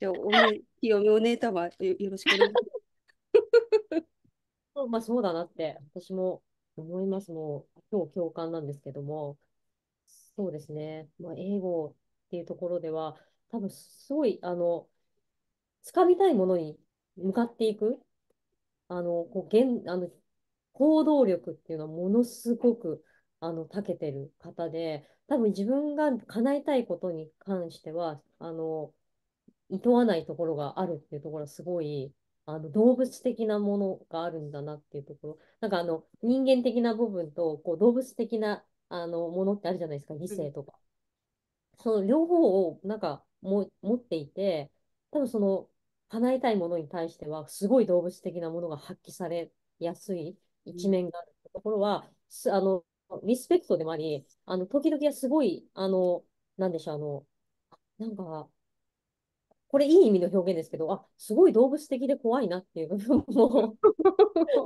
じゃあ、おめ、清お姉様、よろしくお願いします。まあ、そうだなって、私も思います。もう、今日共感なんですけども、そうですね。まあ、英語っていうところでは、多分すごい、あの、掴みたいものに向かっていく、あの、こう現あの行動力っていうのはものすごく、あの、長けてる方で、多分自分が叶えたいことに関しては、あの、いとわないところがあるっていうところはすごい、あの動物的なものがあるんだなっていうところ、なんかあの人間的な部分とこう動物的なあのものってあるじゃないですか、理性とか。うん、その両方をなんかも持っていて、多分その叶えたいものに対しては、すごい動物的なものが発揮されやすい一面があるところは、うん、あのリスペクトでもあり、あの時々はすごい、あの、なんでしょう、あの、なんか、これいい意味の表現ですけど、あすごい動物的で怖いなっていう部分も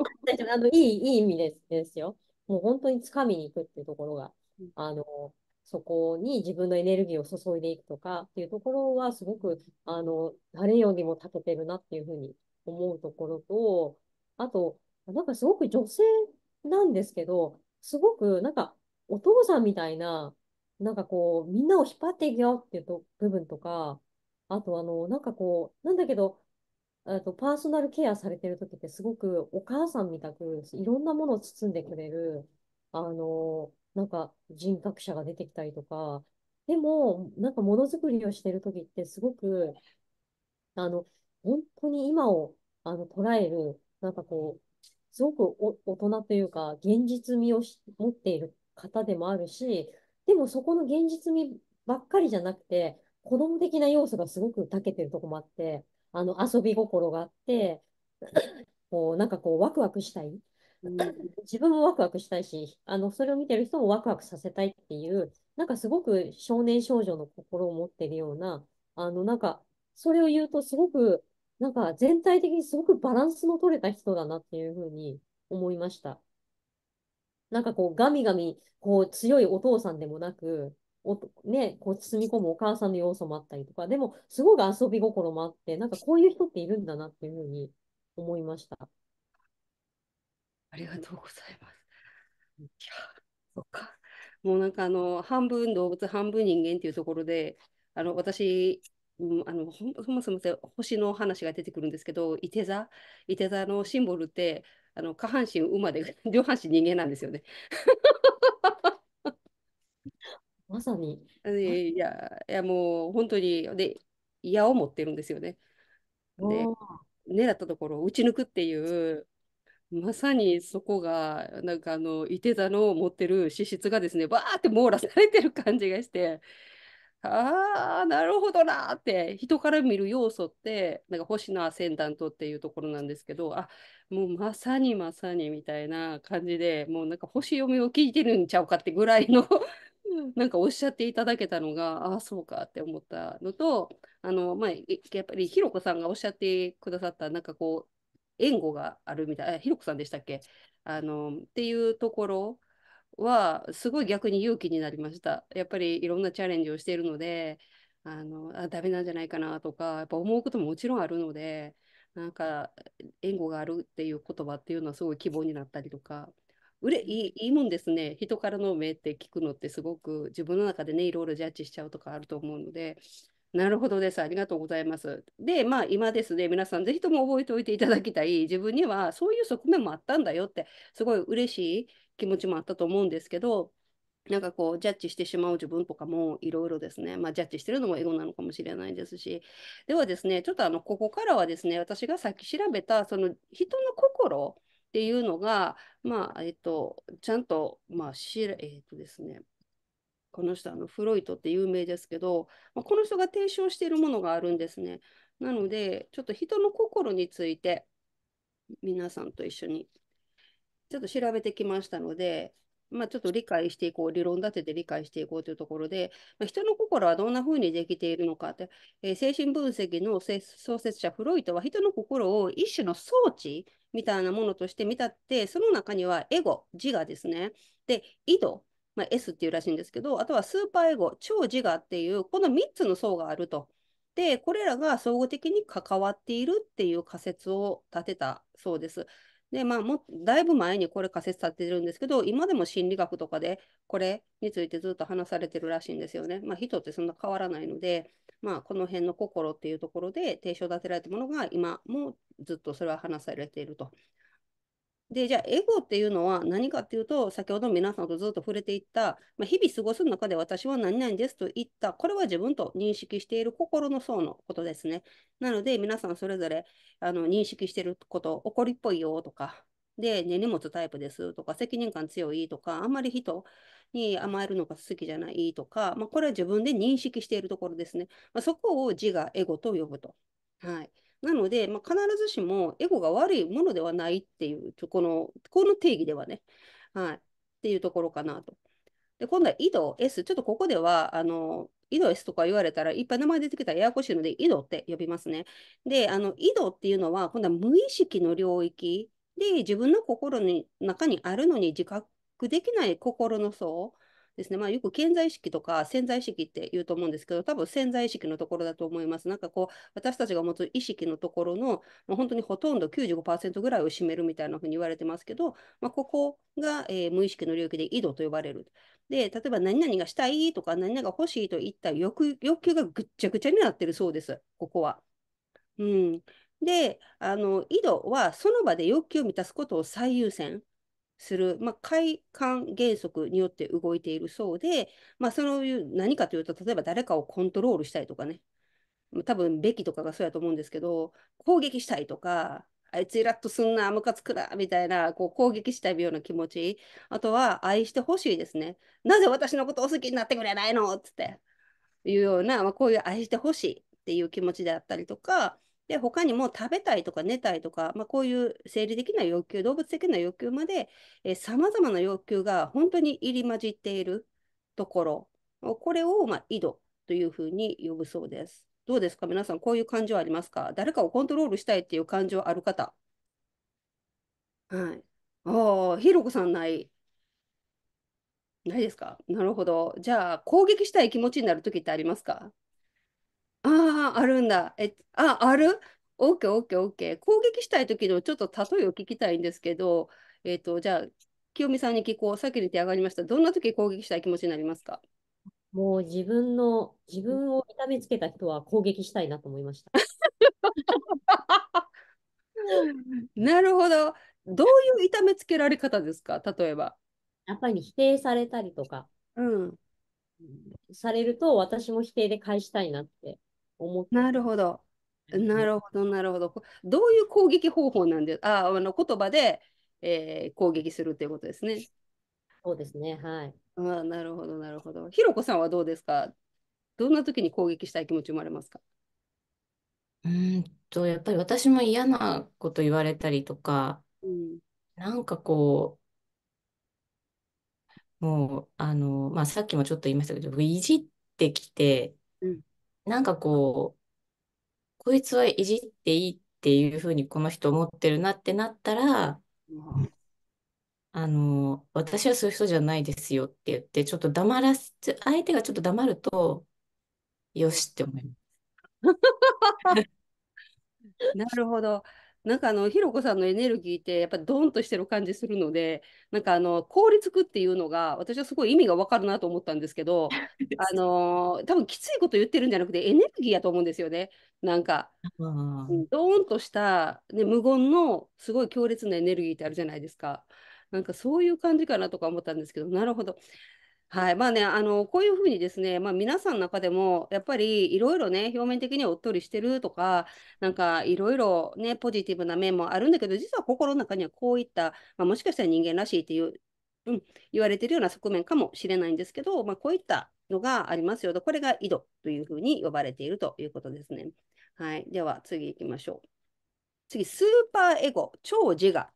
あのいい、いい意味ですですよ。もう本当につかみに行くっていうところが、あのそこに自分のエネルギーを注いでいくとかっていうところは、すごく、あの、誰よりも長けてるなっていうふうに思うところと、あと、なんかすごく女性なんですけど、すごくなんかお父さんみたいな、なんかこう、みんなを引っ張っていくよっていうと部分とか、あとあの、なんかこう、なんだけど、とパーソナルケアされてる時ってすごくお母さんみたく、いろんなものを包んでくれる、あの、なんか人格者が出てきたりとか、でも、なんかものづくりをしてるときってすごく、あの、本当に今をあの捉える、なんかこう、すごくお大人というか、現実味を持っている方でもあるし、でもそこの現実味ばっかりじゃなくて、子供的な要素がすごく長けてるとこもあって、あの遊び心があって、こうなんかこうワクワクしたいうん、自分もワクワクしたいし、あの、それを見てる人もワクワクさせたいっていう、なんかすごく少年少女の心を持ってるような、あの、なんか、それを言うとすごく、なんか全体的にすごくバランスの取れた人だなっていうふうに思いました。なんかこう、ガミガミ、こう、強いお父さんでもなく、おね、こう包み込むお母さんの要素もあったりとか、でも、すごく遊び心もあって、なんかこういう人っているんだなっていうふうに思いました。ありがとうございます。いや、そっか。もうなんかあの、半分動物、半分人間っていうところで、あの、私、ん、あのほそもそも星の話が出てくるんですけど、い手座、い手座のシンボルって、あの下半身馬で、上半身人間なんですよね。まさに。いや、いやもう本当に、で、矢を持ってるんですよね。で、狙ったところを撃ち抜くっていう、まさにそこがなんかあのいて座の持ってる資質がですねバーって網羅されてる感じがしてああなるほどなって人から見る要素ってなんか星のアセンダントっていうところなんですけどあもうまさにまさにみたいな感じでもうなんか星読みを聞いてるんちゃうかってぐらいの なんかおっしゃっていただけたのがああそうかって思ったのとあの、まあ、やっぱりひろこさんがおっしゃってくださったなんかこう援護があるみたいな、ひろこさんでしたっけあのっていうところは、すごい逆に勇気になりました。やっぱりいろんなチャレンジをしているので、あのあダメなんじゃないかなとか、やっぱ思うことももちろんあるので、なんか援護があるっていう言葉っていうのはすごい希望になったりとか。うれいいいもんですね。人からの目って聞くのってすごく自分の中でね、いろいろジャッジしちゃうとかあると思うので、なるほどです。ありがとうございます。で、まあ今ですね、皆さんぜひとも覚えておいていただきたい、自分にはそういう側面もあったんだよって、すごい嬉しい気持ちもあったと思うんですけど、なんかこう、ジャッジしてしまう自分とかもいろいろですね、まあジャッジしてるのも英語なのかもしれないですし、ではですね、ちょっとあの、ここからはですね、私がさっき調べた、その人の心っていうのが、まあ、えっと、ちゃんと、まあ、しら、えっとですね、この人あのフロイトって有名ですけど、まあ、この人が提唱しているものがあるんですね。なのでちょっと人の心について皆さんと一緒にちょっと調べてきましたので、まあ、ちょっと理解していこう理論立てて理解していこうというところで、まあ、人の心はどんなふうにできているのかって、えー、精神分析の創設者フロイトは人の心を一種の装置みたいなものとして見たってその中にはエゴ自我ですねで井戸まあ、S っていうらしいんですけど、あとはスーパーエゴ、超自我っていう、この3つの層があると。で、これらが総合的に関わっているっていう仮説を立てたそうです。で、まあも、だいぶ前にこれ仮説立てるんですけど、今でも心理学とかでこれについてずっと話されてるらしいんですよね。まあ、人ってそんな変わらないので、まあ、この辺の心っていうところで提唱立てられたものが今もずっとそれは話されていると。で、じゃあ、エゴっていうのは何かっていうと、先ほど皆さんとずっと触れていった、まあ、日々過ごす中で私は何々ですと言った、これは自分と認識している心の層のことですね。なので、皆さんそれぞれあの認識していること、怒りっぽいよとか、で、ね、荷物タイプですとか、責任感強いとか、あんまり人に甘えるのが好きじゃないとか、まあ、これは自分で認識しているところですね。まあ、そこを自我、エゴと呼ぶと。はい。なので、まあ、必ずしもエゴが悪いものではないっていう、このこの定義ではね、はい、っていうところかなと。で、今度は井戸 S、ちょっとここでは、あの、井戸 S とか言われたら、いっぱい名前出てきたらややこしいので、井戸って呼びますね。で、あの、井戸っていうのは、今度は無意識の領域で、自分の心の中にあるのに自覚できない心の層。ですね、まあ、よく健在意識とか潜在意識って言うと思うんですけど、多分潜在意識のところだと思います。なんかこう、私たちが持つ意識のところの、まあ、本当にほとんど95%ぐらいを占めるみたいなふうに言われてますけど、まあ、ここが、えー、無意識の領域で井戸と呼ばれる。で、例えば何々がしたいとか、何々が欲しいといった欲欲求がぐっちゃぐちゃになってるそうです、ここは。うん。で、あの、井戸はその場で欲求を満たすことを最優先。する、まあ、快感原則によって動いているそうで、まあ、そういう何かというと例えば誰かをコントロールしたいとかね多分べきとかがそうやと思うんですけど攻撃したいとかあいつイラッとすんなムカつくなみたいなこう攻撃したいような気持ちあとは愛してほしいですねなぜ私のことを好きになってくれないのっつっていうような、まあ、こういう愛してほしいっていう気持ちであったりとかで、他にも食べたいとか寝たいとか、まあ、こういう生理的な要求、動物的な欲求まで、さまざまな要求が本当に入り混じっているところ、これを、まあ、井戸というふうに呼ぶそうです。どうですか皆さん、こういう感情ありますか誰かをコントロールしたいっていう感情ある方。はい。ああ、ひろこさんない。ないですかなるほど。じゃあ、攻撃したい気持ちになるときってありますかああ、あるんだ。え、あ、ある ?OK、OK、OK。攻撃したい時のちょっと例えを聞きたいんですけど、えっ、ー、と、じゃあ、清美さんに聞こう。先に手上がりました。どんな時攻撃したい気持ちになりますかもう自分の、自分を痛めつけた人は攻撃したいなと思いました。なるほど。どういう痛めつけられ方ですか例えば。やっぱり否定されたりとか、うん、されると私も否定で返したいなって思って。なるほど。なるほど、なるほど。こどういう攻撃方法なんで、あ、あの言葉で、えー、攻撃するということですね。そうですね、はい。あなるほど、なるほど。ひろこさんはどうですかどんな時に攻撃したい気持ち生まれますかうんと、やっぱり私も嫌なこと言われたりとか、うん、なんかこう、もう、あの、まあ、さっきもちょっと言いましたけど、いじってきて、うん、なんかこう、こいつはいじっていいっていうふうにこの人思ってるなってなったら、あの、私はそういう人じゃないですよって言って、ちょっと黙らせ、相手がちょっと黙ると、よしって思います。なるほど。なんかあのひろこさんのエネルギーってやっぱりドーンとしてる感じするのでなんかあの凍りつくっていうのが私はすごい意味が分かるなと思ったんですけど あの多分きついこと言ってるんじゃなくてエネルギーやと思うんですよねなんかドーンとした、ね、無言のすごい強烈なエネルギーってあるじゃないですかなんかそういう感じかなとか思ったんですけどなるほどはい。まあね、あの、こういうふうにですね、まあ皆さんの中でも、やっぱりいろいろね、表面的にはおっとりしてるとか、なんかいろいろね、ポジティブな面もあるんだけど、実は心の中にはこういった、まあ、もしかしたら人間らしいっていう、うん、言われてるような側面かもしれないんですけど、まあこういったのがありますよと、これが井戸というふうに呼ばれているということですね。はい。では次行きましょう。次、スーパーエゴ、超自我っ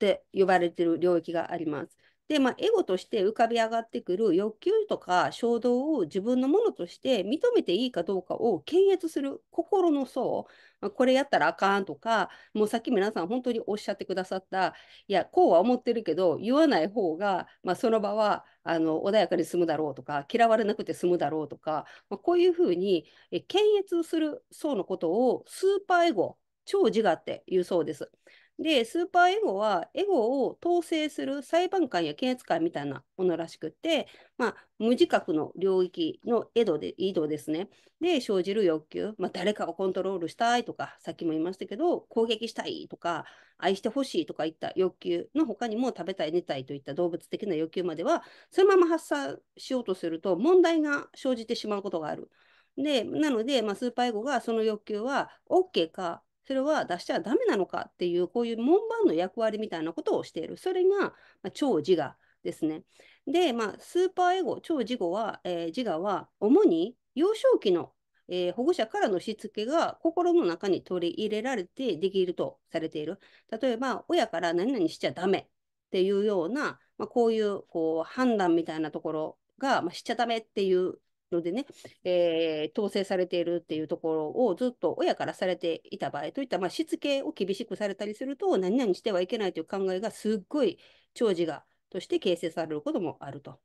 て呼ばれている領域があります。で、まあ、エゴとして浮かび上がってくる欲求とか衝動を自分のものとして認めていいかどうかを検閲する心の層、まあ、これやったらあかんとか、もうさっき皆さん本当におっしゃってくださった、いや、こうは思ってるけど、言わない方が、まあ、その場はあの穏やかに済むだろうとか、嫌われなくて済むだろうとか、まあ、こういうふうに検閲する層のことをスーパーエゴ、超自我っていうそうです。で、スーパーエゴは、エゴを統制する裁判官や検閲官みたいなものらしくて、まあ、無自覚の領域のエ戸で移動ですね。で、生じる欲求、まあ、誰かをコントロールしたいとか、さっきも言いましたけど、攻撃したいとか、愛してほしいとかいった欲求の他にも食べたい、寝たいといった動物的な欲求までは、そのまま発散しようとすると、問題が生じてしまうことがある。で、なので、まあ、スーパーエゴがその欲求は OK かそれは出しちゃダメなのかっていう、こういう門番の役割みたいなことをしている。それが、まあ、超自我ですね。で、まあ、スーパーエゴ、超自我は、えー、自我は主に幼少期の、えー、保護者からのしつけが心の中に取り入れられてできるとされている。例えば、親から何々しちゃダメっていうような、まあ、こういうこう判断みたいなところが、まあ、しちゃダメっていうのでね、えー、統制されているっていうところをずっと親からされていた場合といった、まあ、しつけを厳しくされたりすると、何々してはいけないという考えがすっごい長寿がとして形成されることもあると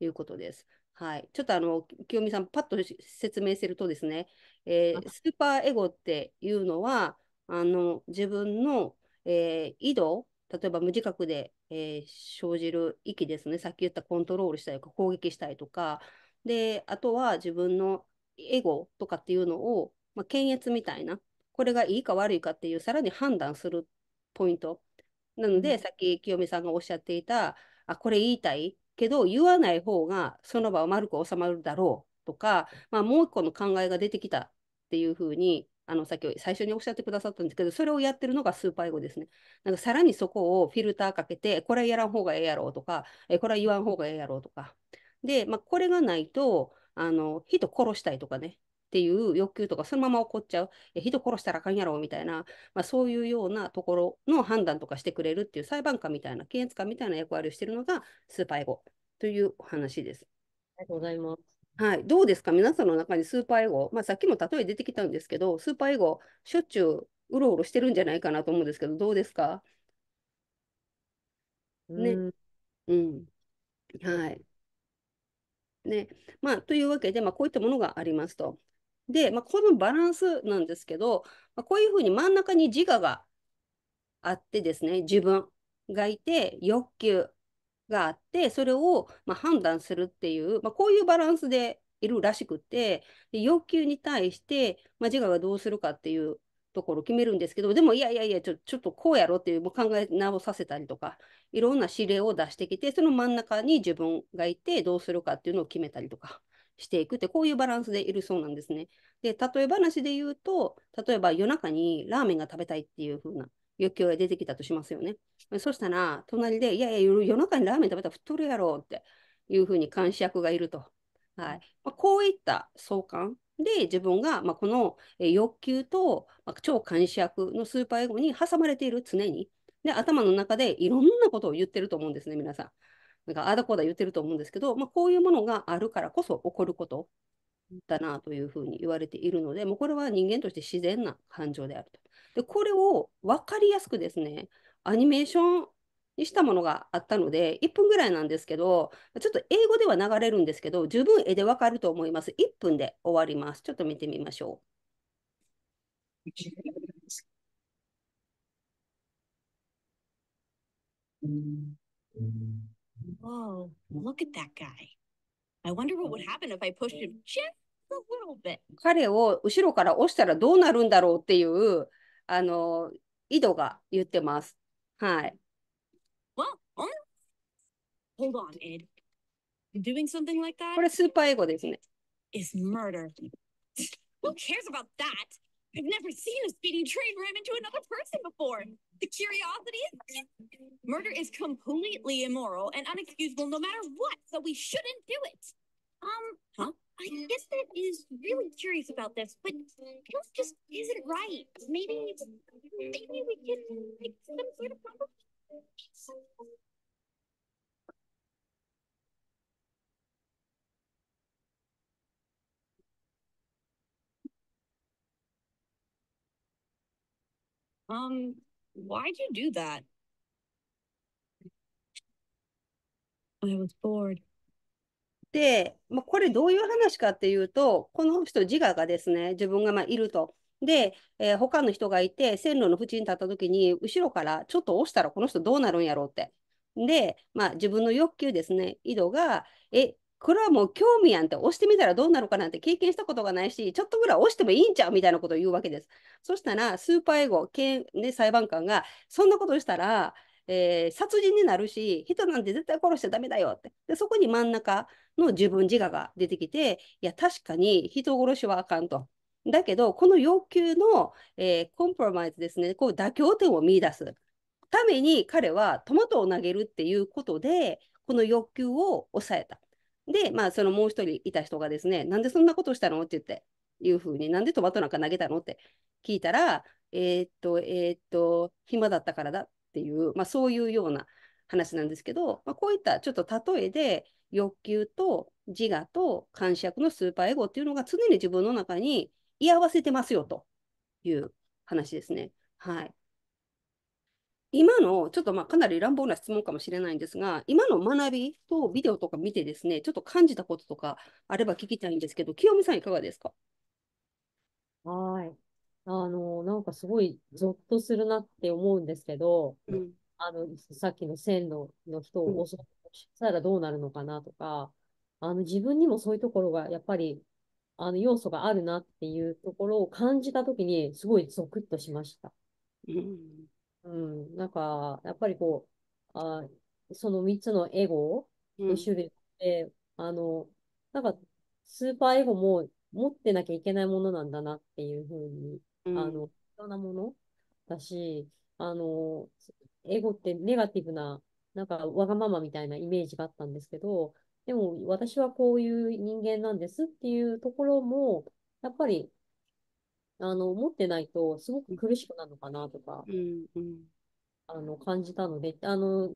いうことです。はい、ちょっとあの清美さん、パッと説明するとですね、えー、スーパーエゴっていうのは、あの自分の、えー、井戸、例えば無自覚で、えー、生じる息ですね、さっき言ったコントロールしたりとか、攻撃したりとか、で、あとは自分のエゴとかっていうのを、まあ、検閲みたいな、これがいいか悪いかっていう、さらに判断するポイント。なので、うん、さっき清美さんがおっしゃっていた、あ、これ言いたいけど、言わない方がその場は丸く収まるだろうとか、まあ、もう一個の考えが出てきたっていうふうに、あの、さっき最初におっしゃってくださったんですけど、それをやってるのがスーパーエゴですね。なんかさらにそこをフィルターかけて、これやらん方がええやろうとか、えこれは言わん方がええやろうとか、で、まあ、これがないと、あの、人殺したいとかね、っていう欲求とか、そのまま起こっちゃう、人殺したらあかんやろ、みたいな、まあ、そういうようなところの判断とかしてくれるっていう裁判官みたいな、検閲官みたいな役割をしてるのが、スーパーエゴという話です。ありがとうございます。はい、どうですか皆さんの中にスーパーエゴ、まあ、さっきも例え出てきたんですけど、スーパーエゴ、しょっちゅううろうろしてるんじゃないかなと思うんですけど、どうですかね。うん。はい。ねまあ、というわけで、まあ、こういったものがありますと。で、まあ、このバランスなんですけど、まあ、こういうふうに真ん中に自我があってですね自分がいて欲求があってそれをま判断するっていう、まあ、こういうバランスでいるらしくて欲求に対して、ま自我がどうするかっていうところ決めるんですけど、でもいやいやいやちょ、ちょっとこうやろっていうもう考え直させたりとか、いろんな指令を出してきて、その真ん中に自分がいてどうするかっていうのを決めたりとかしていくって、こういうバランスでいるそうなんですね。で、例え話で言うと、例えば夜中にラーメンが食べたいっていう風な欲求が出てきたとしますよね。そしたら、隣で、いやいや、夜中にラーメン食べたら太るやろっていう風に監視役がいると。はいまあ、こういった相関で、自分が、まあ、この欲求と、まあ、超監視役のスーパーエゴに挟まれている、常に。で、頭の中でいろんなことを言ってると思うんですね、皆さん。なんか、あだこだ言ってると思うんですけど、まあ、こういうものがあるからこそ起こることだなというふうに言われているので、もうこれは人間として自然な感情であると。で、これを分かりやすくですね、アニメーションにしたものがあったので、1分ぐらいなんですけど、ちょっと英語では流れるんですけど、十分絵でわかると思います。1分で終わります。ちょっと見てみましょう。look at that guy. I wonder what would happen if I pushed him just a little bit. 彼を後ろから押したらどうなるんだろうっていう、あの、井戸が言ってます。はい。Hold on, Ed. Doing something like that これスーパー英語ですね。is murder. Who cares about that? I've never seen a speeding train ram into another person before. The curiosity is. Murder is completely immoral and unexcusable no matter what, so we shouldn't do it. Um, huh? I guess that is really curious about this, but it just isn't right. Maybe, maybe we can make some sort of compromise. Um, why'd you do that? I was bored. で、まあ、これどういう話かっていうと、この人自我がですね、自分がまあいると。で、えー、他の人がいて、線路の縁に立った時に、後ろからちょっと押したらこの人どうなるんやろうって。で、まあ、自分の欲求ですね、井戸が、え、これはもう興味やんって押してみたらどうなのかなんて経験したことがないし、ちょっとぐらい押してもいいんちゃうみたいなことを言うわけです。そしたら、スーパーエゴ、ね、裁判官が、そんなことしたら、えー、殺人になるし、人なんて絶対殺しちゃダメだよって。で、そこに真ん中の自分自我が出てきて、いや、確かに人殺しはあかんと。だけど、この要求の、えー、コンプロマイズですね、こう妥協点を見出すために彼はトマトを投げるっていうことで、この欲求を抑えた。で、まあ、そのもう一人いた人がですね、なんでそんなことしたのって言って、いうふうに、なんでトマトなんか投げたのって聞いたら、えー、っと、えー、っと、暇だったからだっていう、まあ、そういうような話なんですけど、まあ、こういったちょっと例えで、欲求と自我と感触のスーパーエゴっていうのが常に自分の中に居合わせてますよという話ですね。はい。今の、ちょっとまあかなり乱暴な質問かもしれないんですが、今の学びとビデオとか見てですね、ちょっと感じたこととかあれば聞きたいんですけど、清美さんいかがですかはい。あの、なんかすごいゾッとするなって思うんですけど、うん、あの、さっきの線路の人を襲ったらどうなるのかなとか、あの、自分にもそういうところがやっぱり、あの、要素があるなっていうところを感じたときに、すごいゾクッとしました。うんうん、なんか、やっぱりこう、あ、その3つのエゴの種類で、あの、なんか、スーパーエゴも持ってなきゃいけないものなんだなっていうふうに、あの、必要なものだし、あの、エゴってネガティブな、なんかわがままみたいなイメージがあったんですけど、でも私はこういう人間なんですっていうところも、やっぱりあの、持ってないと、すごく苦しくなるのかなとか、うんうん、あの、感じたので、あの、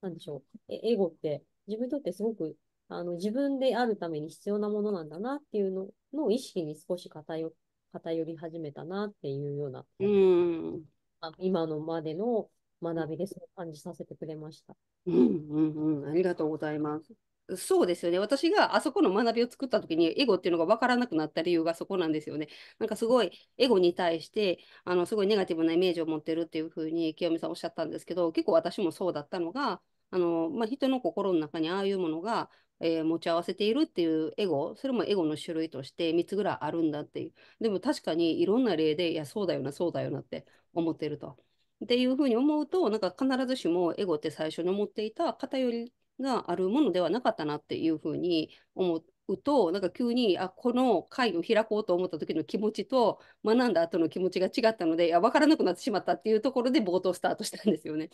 なんでしょう、エゴって、自分にとってすごく、あの、自分であるために必要なものなんだなっていうのの意識に少し偏偏り始めたなっていうような、うん、あ今のまでの学びでそう感じさせてくれました。うんうんうん、ありがとうございます。そうですよね。私があそこの学びを作った時に、エゴっていうのが分からなくなった理由がそこなんですよね。なんかすごい、エゴに対して、あの、すごいネガティブなイメージを持ってるっていうふうに、清美さんおっしゃったんですけど、結構私もそうだったのが、あの、まあ、人の心の中にああいうものが、えー、持ち合わせているっていうエゴ、それもエゴの種類として3つぐらいあるんだっていう。でも確かにいろんな例で、いや、そうだよな、そうだよなって思ってると。っていうふうに思うと、なんか必ずしもエゴって最初に思っていた偏りがあるものではなかったなっていうふうに思うとなんか急にあこの会を開こうと思った時の気持ちと学んだ後の気持ちが違ったのでいや分からなくなってしまったっていうところで冒頭スタートしたんですよね。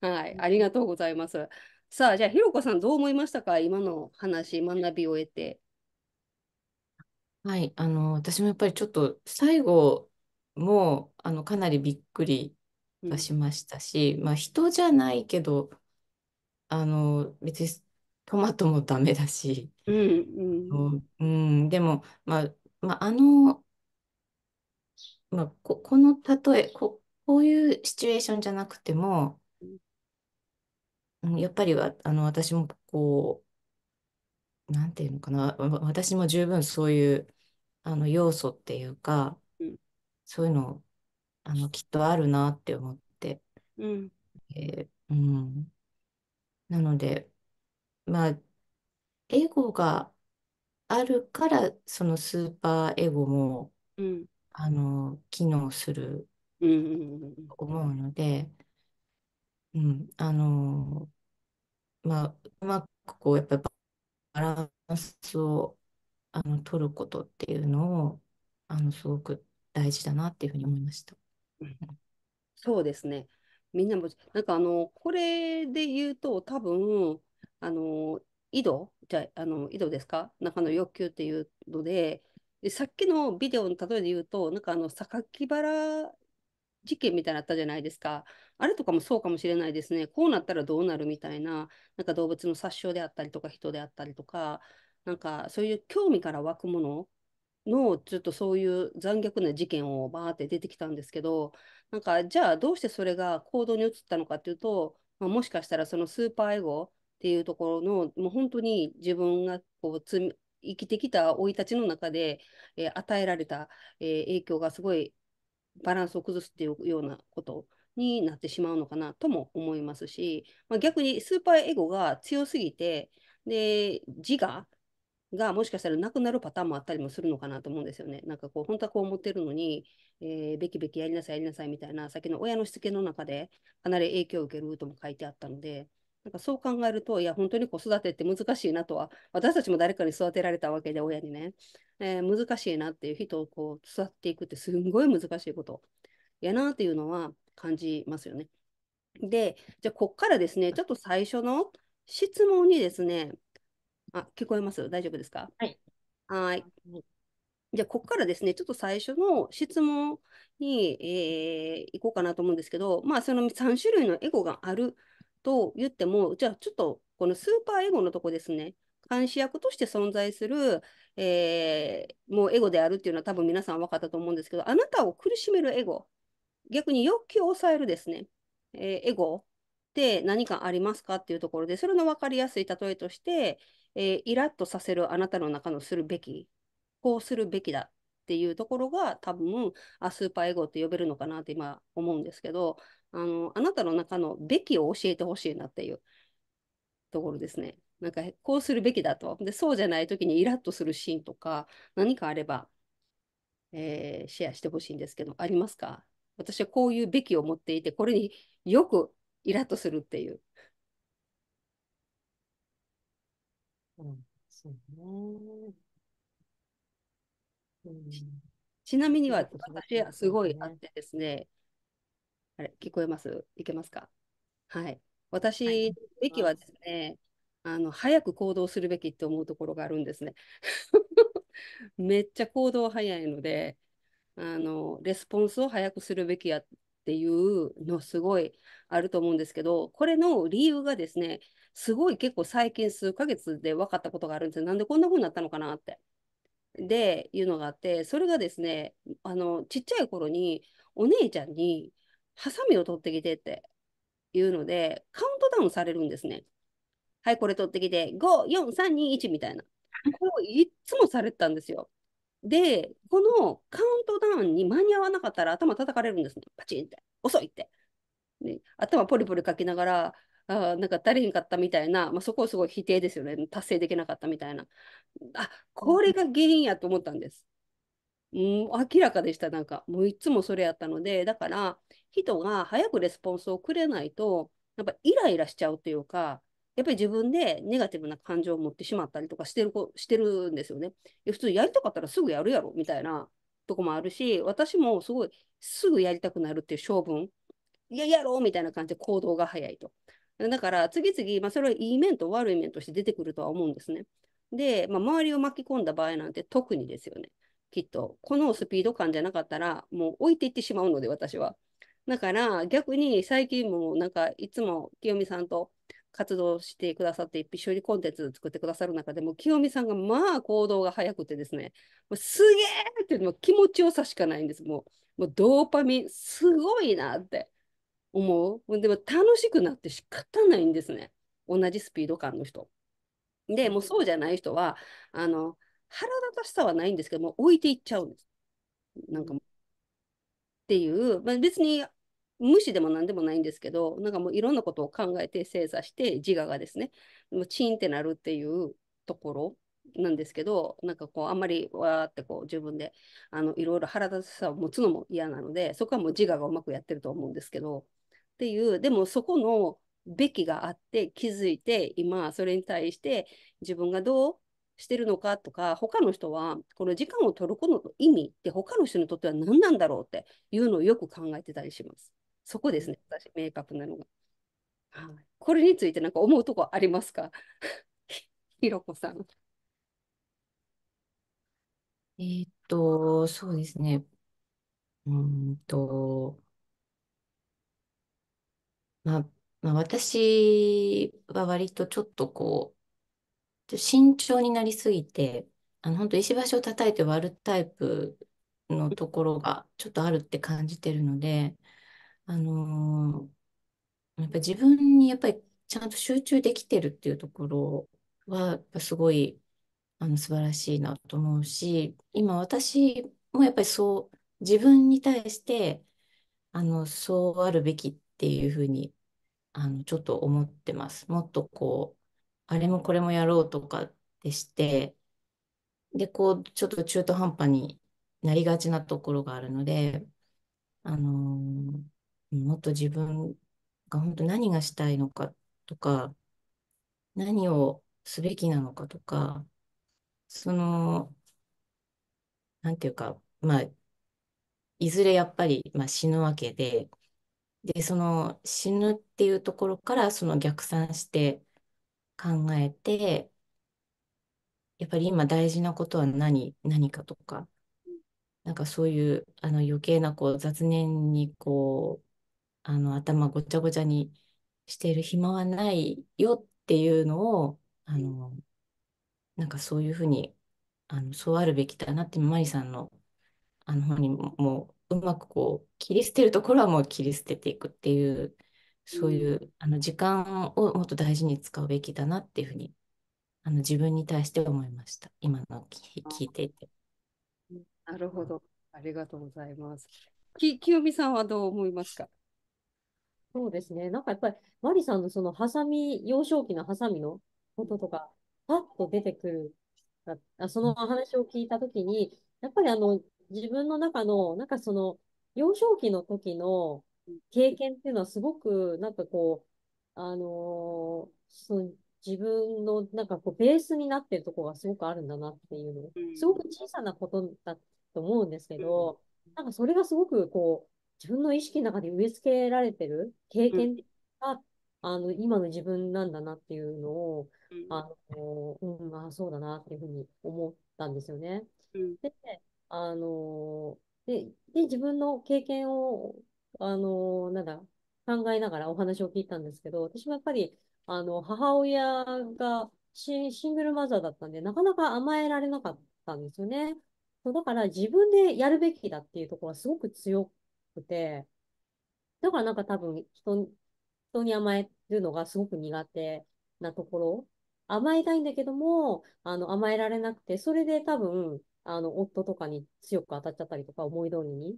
はい、ありがとうございます。さあじゃあひろこさんどう思いましたか今の話学びを得て。はい、あの私もやっぱりちょっと最後もあのかなりびっくりはしましたし、うん、まあ人じゃないけどあの、別にトマトもダメだし、うんでも、まあ、まあ、あの、まあ、こ、この例え、こ、こういうシチュエーションじゃなくても、うんやっぱりはあの、私もこう、なんていうのかな、わ私も十分そういう、あの、要素っていうか、うんそういうの、あの、きっとあるなって思って、うん。えーうん。なので、まあ、エゴがあるから、そのスーパーエゴも、うん。あの、機能するうんうんうと思うので、うん、あの、まあ、うまくこう、やっぱりバランスを、あの、取ることっていうのを、あの、すごく大事だなっていうふうに思いました。うんそうですね。みんなも、なんかあの、これで言うと、多分、あの、井戸じゃあ、の、井戸ですか中の欲求っていうので、でさっきのビデオの例えで言うと、なんかあの、榊原事件みたいなのあったじゃないですか。あれとかもそうかもしれないですね。こうなったらどうなるみたいな、なんか動物の殺傷であったりとか、人であったりとか、なんかそういう興味から湧くもののちょっとそういう残虐な事件をバーって出てきたんですけどなんかじゃあどうしてそれが行動に移ったのかっていうと、まあ、もしかしたらそのスーパーエゴっていうところのもう本当に自分がこう生きてきた生い立ちの中で、えー、与えられた、えー、影響がすごいバランスを崩すっていうようなことになってしまうのかなとも思いますし、まあ、逆にスーパーエゴが強すぎてで自我がもしかしたらなくなるパターンもあったりもするのかなと思うんですよね。なんかこう、本当はこう思ってるのに、えー、べきべきやりなさい、やりなさいみたいな、先の親のしつけの中でかなり影響を受けるとも書いてあったので、なんかそう考えると、いや、本当に子育てって難しいなとは、私たちも誰かに育てられたわけで、親にね、えー、難しいなっていう人をこう育っていくってすんごい難しいことやなっていうのは感じますよね。で、じゃあ、こっからですね、ちょっと最初の質問にですね、あ、聞こえます大丈夫ですかはい。はい。じゃあ、ここからですね、ちょっと最初の質問に、えー、行こうかなと思うんですけど、まあ、その3種類のエゴがあると言っても、じゃあ、ちょっとこのスーパーエゴのとこですね、監視役として存在する、えー、もうエゴであるっていうのは多分皆さん分かったと思うんですけど、あなたを苦しめるエゴ、逆に欲求を抑えるですね、えー、エゴって何かありますかっていうところで、それの分かりやすい例えとして、えー、イラッとさせるあなたの中のするべき、こうするべきだっていうところが多分あスーパーエゴって呼べるのかなって今思うんですけどあのあなたの中のべきを教えてほしいなっていうところですね。なんかこうするべきだとでそうじゃない時にイラッとするシーンとか何かあれば、えー、シェアしてほしいんですけどありますか私はこういうべきを持っていてこれによくイラッとするっていううん、そうね。うん。ちなみには、私はすごいあってですね、あれ、聞こえますいけますかはい。私、べきはです。すね、あの、早く行動するべきって思うところがあるんですね。めっちゃ行動早いので、あの、レスポンスを早くするべきやっていうのすごいあると思うんですけど、これの理由がですね、すごい結構最近数ヶ月で分かったことがあるんですよ。なんでこんな風になったのかなって。で、いうのがあって、それがですね、あの、ちっちゃい頃にお姉ちゃんにハサミを取ってきてっていうので、カウントダウンされるんですね。はい、これ取ってきて、5、4、3、2、1みたいな。こういっつもされてたんですよ。で、このカウントダウンに間に合わなかったら頭叩かれるんですね。パチンって。遅いって。ね、頭ポリポリかきながら、あなんか足りへんかったみたいな、まあ、そこをすごい否定ですよね。達成できなかったみたいな。あ、これが原因やと思ったんです。うん、明らかでした。なんか、もういつもそれやったので、だから、人が早くレスポンスをくれないと、やっぱイライラしちゃうというか、やっぱり自分でネガティブな感情を持ってしまったりとかしてるしてるんですよね。普通やりたかったらすぐやるやろみたいなとこもあるし、私もすごいすぐやりたくなるっていう性分、いや、やろうみたいな感じで行動が早いと。だから次々、まあ、それはいい面と悪い面として出てくるとは思うんですね。で、まあ、周りを巻き込んだ場合なんて特にですよね。きっと。このスピード感じゃなかったら、もう置いていってしまうので、私は。だから逆に最近もなんかいつも清美さんと活動してくださって一緒にコンテンツ作ってくださる中でも清美さんがまあ行動が早くてですねもうすげえっていう気持ちよさしかないんですもうもうドーパミンすごいなって思う。でも楽しくなって仕方ないんですね。同じスピード感の人。で、もうそうじゃない人は、あの、腹立たしさはないんですけども、置いていっちゃうんです。なんかっていう、まあ、別に無視でも何でもないんですけど、なんかもういろんなことを考えて精査して、自我がですね、もうチーンってなるっていうところなんですけど、なんかこう、あんまりわーってこう自分であのいろいろ腹立たしさを持つのも嫌なので、そこはもう自我がうまくやってると思うんですけど、っていう、でもそこのべきがあって気づいて、今それに対して自分がどうしてるのかとか、他の人はこの時間を取ることの意味って他の人にとっては何なんだろうっていうのをよく考えてたりします。そこですね、私、明確なのが。はい、これについてなんか思うとこありますか ひろこさん。えー、っと、そうですね。うんと、まあ、まあ、私は割とちょっとこう、慎重になりすぎて、あの、本当石橋を叩いて割るタイプのところがちょっとあるって感じてるので、あのー、やっぱ自分にやっぱりちゃんと集中できてるっていうところは、やっぱすごい、あの、素晴らしいなと思うし、今私もやっぱりそう、自分に対して、あの、そうあるべきっていうふうにあのちょっと思ってます。もっとこうあれもこれもやろうとかでしてでこうちょっと中途半端になりがちなところがあるので、あのー、もっと自分が本当何がしたいのかとか何をすべきなのかとかその何て言うかまあいずれやっぱり、まあ、死ぬわけでで、その死ぬっていうところからその逆算して考えて、やっぱり今大事なことは何、何かとか、なんかそういうあの余計なこう雑念にこう、あの頭ごちゃごちゃにしている暇はないよっていうのを、あの、なんかそういうふうに、あの、そうあるべきだなってマリさんのあの本にもうまくこう切り捨てるところはもう切り捨てていくっていうそういう、あの時間をもっと大事に使うべきだなっていうふうにあの自分に対して思いました今の聞いていて。なるほどありがとうございます。き清美さんはどう思いますかそうですねなんかやっぱりマリさんのそのハサミ幼少期のハサミのこととかパッと出てくるあその話を聞いたときにやっぱりあの自分の中の、なんかその、幼少期の時の経験っていうのはすごく、なんかこう、あのー、その自分のなんかこうベースになってるところがすごくあるんだなっていうの、すごく小さなことだと思うんですけど、なんかそれがすごくこう、自分の意識の中で植え付けられてる経験が、あの、今の自分なんだなっていうのを、あの、うん、あそうだなっていうふうに思ったんですよね。で、あので、で、自分の経験を、あのなんだ、考えながらお話を聞いたんですけど、私もやっぱり、あの、母親がシングルマザーだったんで、なかなか甘えられなかったんですよね。だから自分でやるべきだっていうところはすごく強くて、だからなんか多分人人に甘えるのがすごく苦手なところ、甘えたいんだけども、あの甘えられなくて、それで多分あの、夫とかに強く当たっちゃったりとか、思い通りに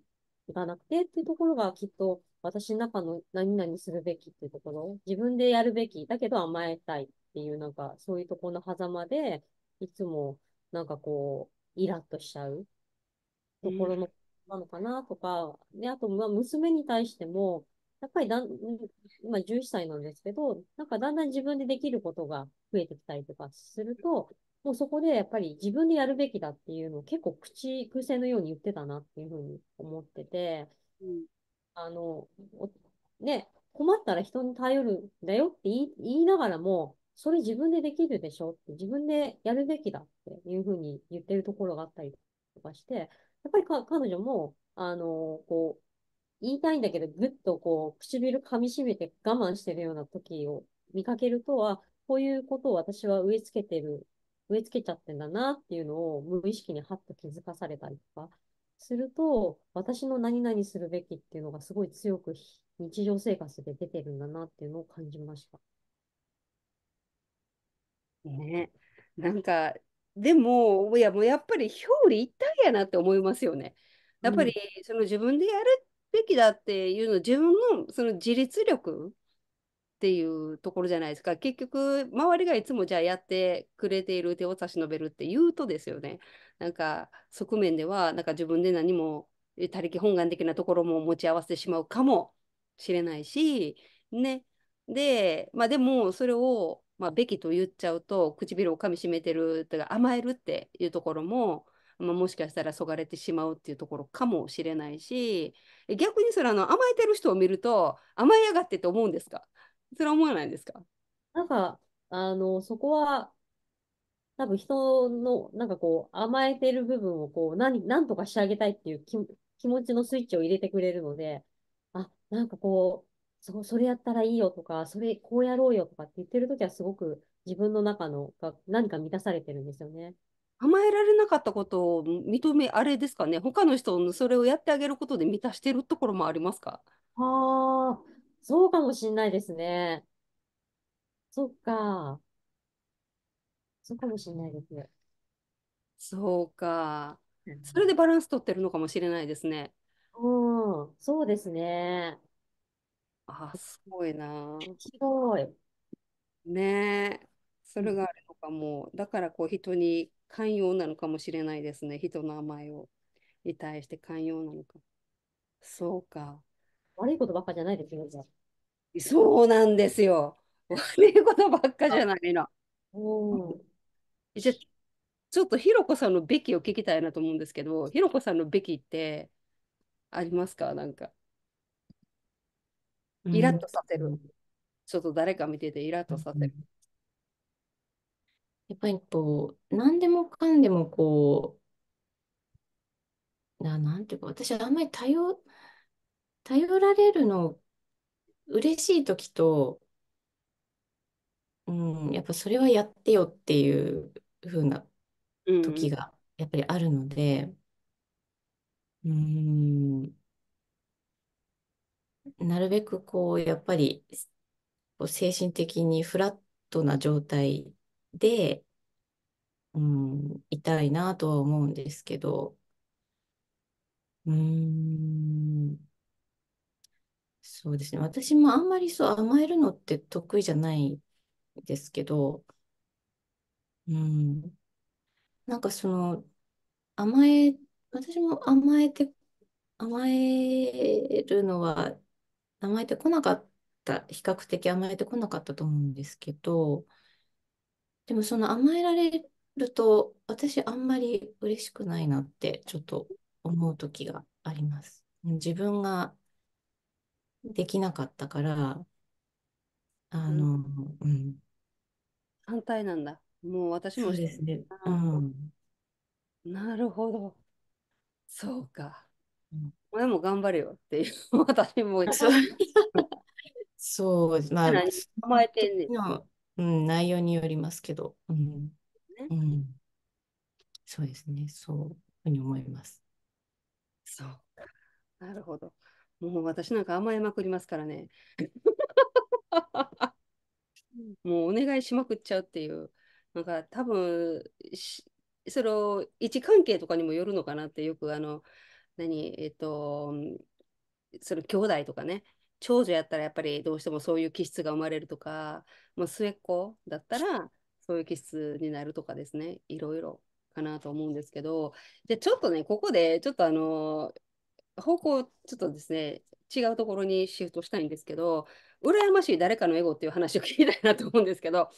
いかなくてっていうところがきっと私の中の何々するべきっていうところ、自分でやるべき、だけど甘えたいっていうなんかそういうところの狭間で、いつもなんかこう、イラッとしちゃうところの、なのかなとか、うん、で、あと、ま娘に対しても、やっぱりだん、今11歳なんですけど、なんかだんだん自分でできることが増えてきたりとかすると、もうそこでやっぱり自分でやるべきだっていうのを結構口癖のように言ってたなっていうふうに思ってて、うん、あの、ね、困ったら人に頼るんだよって言いながらも、それ自分でできるでしょって、自分でやるべきだっていうふうに言ってるところがあったりとかして、やっぱり彼女も、あの、こう、言いたいんだけど、ぐっとこう、唇噛みしめて我慢してるような時を見かけるとは、こういうことを私は植え付けてる植え付けちゃってんだなっていうのを無意識にハッと気づかされたりとかすると、私の何々するべきっていうのがすごい強く日常生活で出てるんだなっていうのを感じました。ね、なんか、でも、いや、もうやっぱり表裏一体やなって思いますよね。やっぱり、その自分でやるべきだっていうの、自分のその自立力っていうところじゃないですか結局周りがいつもじゃあやってくれている手を差し伸べるって言うとですよねなんか側面ではなんか自分で何も他力本願的なところも持ち合わせてしまうかもしれないしねでまあでもそれを、まあ、べきと言っちゃうと唇を噛みしめてるとか甘えるっていうところもまあ、もしかしたらそがれてしまうっていうところかもしれないし逆にそれあの甘えてる人を見ると甘えやがってって思うんですかそれは思わないんですかなんか、あの、そこは、多分人の、なんかこう、甘えてる部分をこう、何、何とかしてあげたいっていう気気持ちのスイッチを入れてくれるので、あ、なんかこう、そそれやったらいいよとか、それこうやろうよとかって言ってるときはすごく自分の中のが何か満たされてるんですよね。甘えられなかったことを認め、あれですかね、他の人のそれをやってあげることで満たしてるところもありますかああ、そうかもしんないですね。そっか。そうかもしんないですね。そうか。それでバランス取ってるのかもしれないですね。うんそうですね。あすごいな。面白い。ねえ。それがあるのかも。だからこう人に寛容なのかもしれないですね。人の名前をに対して寛容なのか。そうか。悪いことばっかじゃないですよね。そうなんですよ。悪いことばっかじゃないの。じゃちょっとひろこさんのべきを聞きたいなと思うんですけど、ひろこさんのべきってありますかなんか。イラッとさせる。ちょっと誰か見ててイラッとさせる。やっぱりこう、何でもかんでもこう、な、なんていうか、私はあんまり対応、頼られるの嬉しい時と、うん、やっぱそれはやってよっていう風なう時がやっぱりあるので、うん、なるべくこう、やっぱりこう精神的にフラットな状態で、うん、いたいなとは思うんですけど、うん、そうですね。私もあんまりそう甘えるのって得意じゃないですけど、うん。なんかその甘え、私も甘えて、甘えるのは甘えてこなかった、比較的甘えてこなかったと思うんですけど、でもその甘えられると私あんまり嬉しくないなってちょっと思う時があります。自分ができなかったから、あうん。の、うん、反対なんだ。もう私そもうしですね。うあーん。なるほど。そうか。う俺も頑張るよっていう。私もそう、そう、まあ、何そのえてんねん。の、うん、内容によりますけど、うん、うん、そうですね、そういうふうに思います。そうか。なるほど。もう私なんか甘えまくりますからね。もうお願いしまくっちゃうっていう。なんか多分その位置関係とかにもよるのかなってよくあの何えっとその兄弟とかね長女やったらやっぱりどうしてもそういう気質が生まれるとか、まあ、末っ子だったらそういう気質になるとかですねいろいろかなと思うんですけどじゃあちょっとねここでちょっとあの方向ちょっとですね違うところにシフトしたいんですけど羨ましい誰かのエゴっていう話を聞きたいなと思うんですけど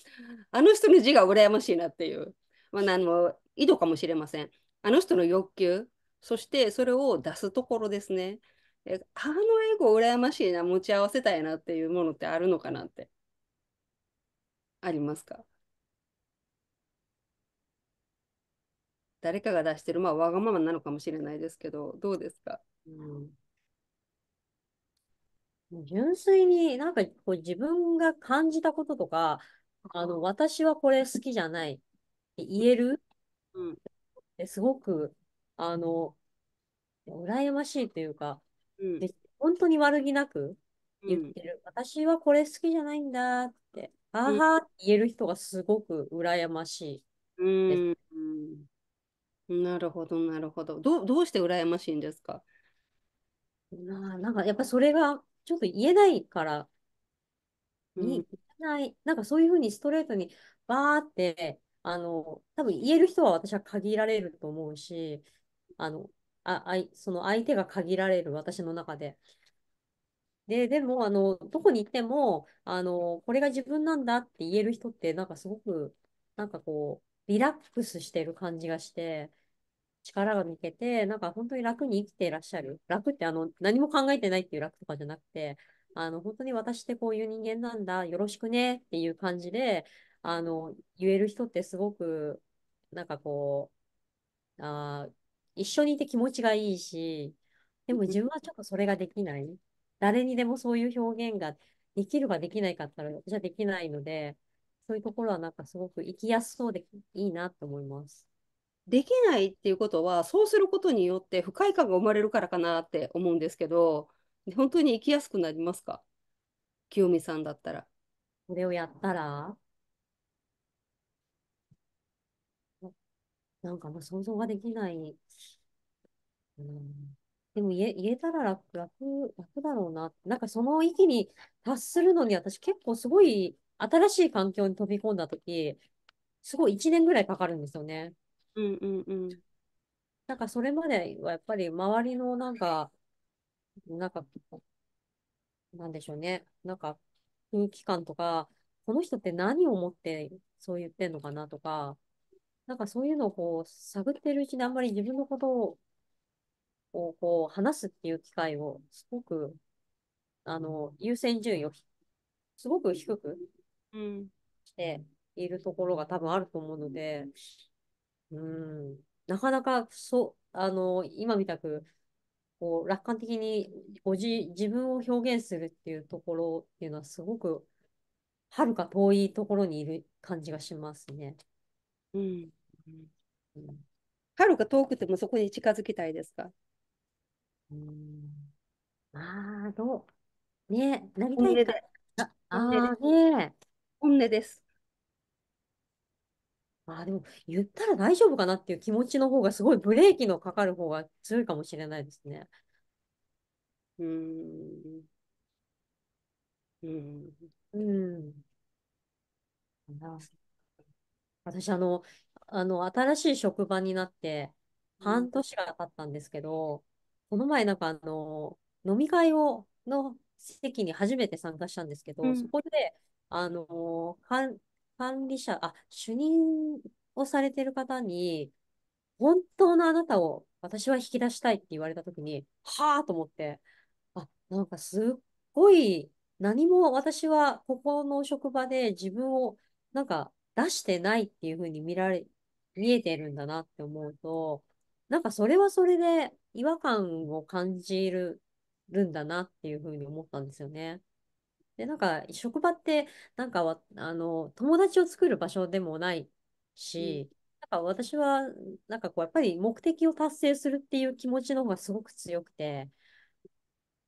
あの人の字が羨ましいなっていう、まあ、あの井戸かもしれませんあの人の欲求そしてそれを出すところですねあのエゴ羨ましいな持ち合わせたいなっていうものってあるのかなってありますか誰かが出してる、まあ、わがままなのかもしれないですけど、どうですか、うん、純粋になんかこう自分が感じたこととか、あの私はこれ好きじゃないって言える、うん、すごく、あの、羨ましいというか、うん、本当に悪気なく言ってる、うん、私はこれ好きじゃないんだって、あはって言える人がすごく羨ましいです。うん、なるほど、なるほど。どう、どうして羨ましいんですかなあなんかやっぱそれがちょっと言えないからうに、言えない、なんかそういうふうにストレートにバーって、あの、多分言える人は私は限られると思うし、あの、あ、あい、その相手が限られる私の中で。で、でも、あの、どこに行っても、あの、これが自分なんだって言える人って、なんかすごく、なんかこう、リラックスしてる感じがして、力が抜けて、なんか本当に楽に生きていらっしゃる。楽ってあの、何も考えてないっていう楽とかじゃなくて、あの、本当に私ってこういう人間なんだ、よろしくねっていう感じで、あの、言える人ってすごく、なんかこう、あ一緒にいて気持ちがいいし、でも自分はちょっとそれができない。誰にでもそういう表現ができるかできないかったら、じゃできないので、そういうところはなんかすごく生きやすそうでいいなと思います。できないっていうことはそうすることによって不快感が生まれるからかなって思うんですけど本当に生きやすくなりますか清美さんだったら。これをやったらなんかもう想像ができない。うん、でも言え言えたら楽楽楽だろうな。なんかその域に達するのに私結構すごい新しい環境に飛び込んだ時すごい1年ぐらいかかるんですよね。うんうんうん。なんかそれまではやっぱり周りのなんか、なんか、なんでしょうね。なんか空気感とか、この人って何を思ってそう言ってんのかなとか、なんかそういうのをこう探ってるうちにあんまり自分のことををこう話すっていう機会をすごく、あの、優先順位をすごく低くうん、しているところが多分あると思うので、うん、なかなかそあの今みたくこう楽観的にご自自分を表現するっていうところっていうのはすごくはるか遠いところにいる感じがしますね。うん、はるか遠くてもそこに近づきたいですかうんまあ、どうね、なりたいか。ああね。本音です。あでも、言ったら大丈夫かなっていう気持ちの方が、すごいブレーキのかかる方が強いかもしれないですね。うーん。うーん。うん。私、あの、あの、新しい職場になって半年が経ったんですけど、この前なんかあの、飲み会を、の席に初めて参加したんですけうど、そこであの、管管理者、あ、主任をされてる方に、本当のあなたを私は引き出したいって言われたときに、はあと思って、あ、なんかすっごい何も私はここの職場で自分をなんか出してないっていうふうに見られ、見えてるんだなって思うと、なんかそれはそれで違和感を感じるんだなっていうふうに思ったんですよね。で、なんか、職場って、なんかあの、友達を作る場所でもないし、なんか私は、なんかこう、やっぱり目的を達成するっていう気持ちの方がすごく強くて、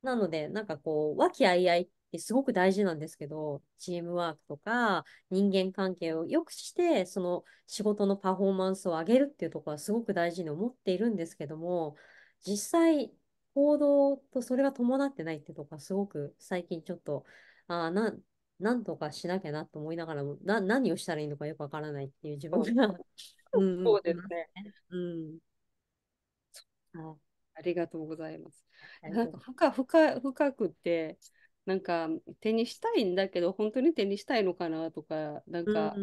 なので、なんかこう、和気あいあいってすごく大事なんですけど、チームワークとか人間関係を良くして、その仕事のパフォーマンスを上げるっていうところはすごく大事に思っているんですけども、実際、行動とそれが伴ってないってとこはすごく最近ちょっとあな、なんとかしなきゃなと思いながらも、な何をしたらいいのかよくわからないっていう自分が。そうですね。うん。あありがとうございます。なんか深深深くて、なんか手にしたいんだけど、本当に手にしたいのかなとか、なんか、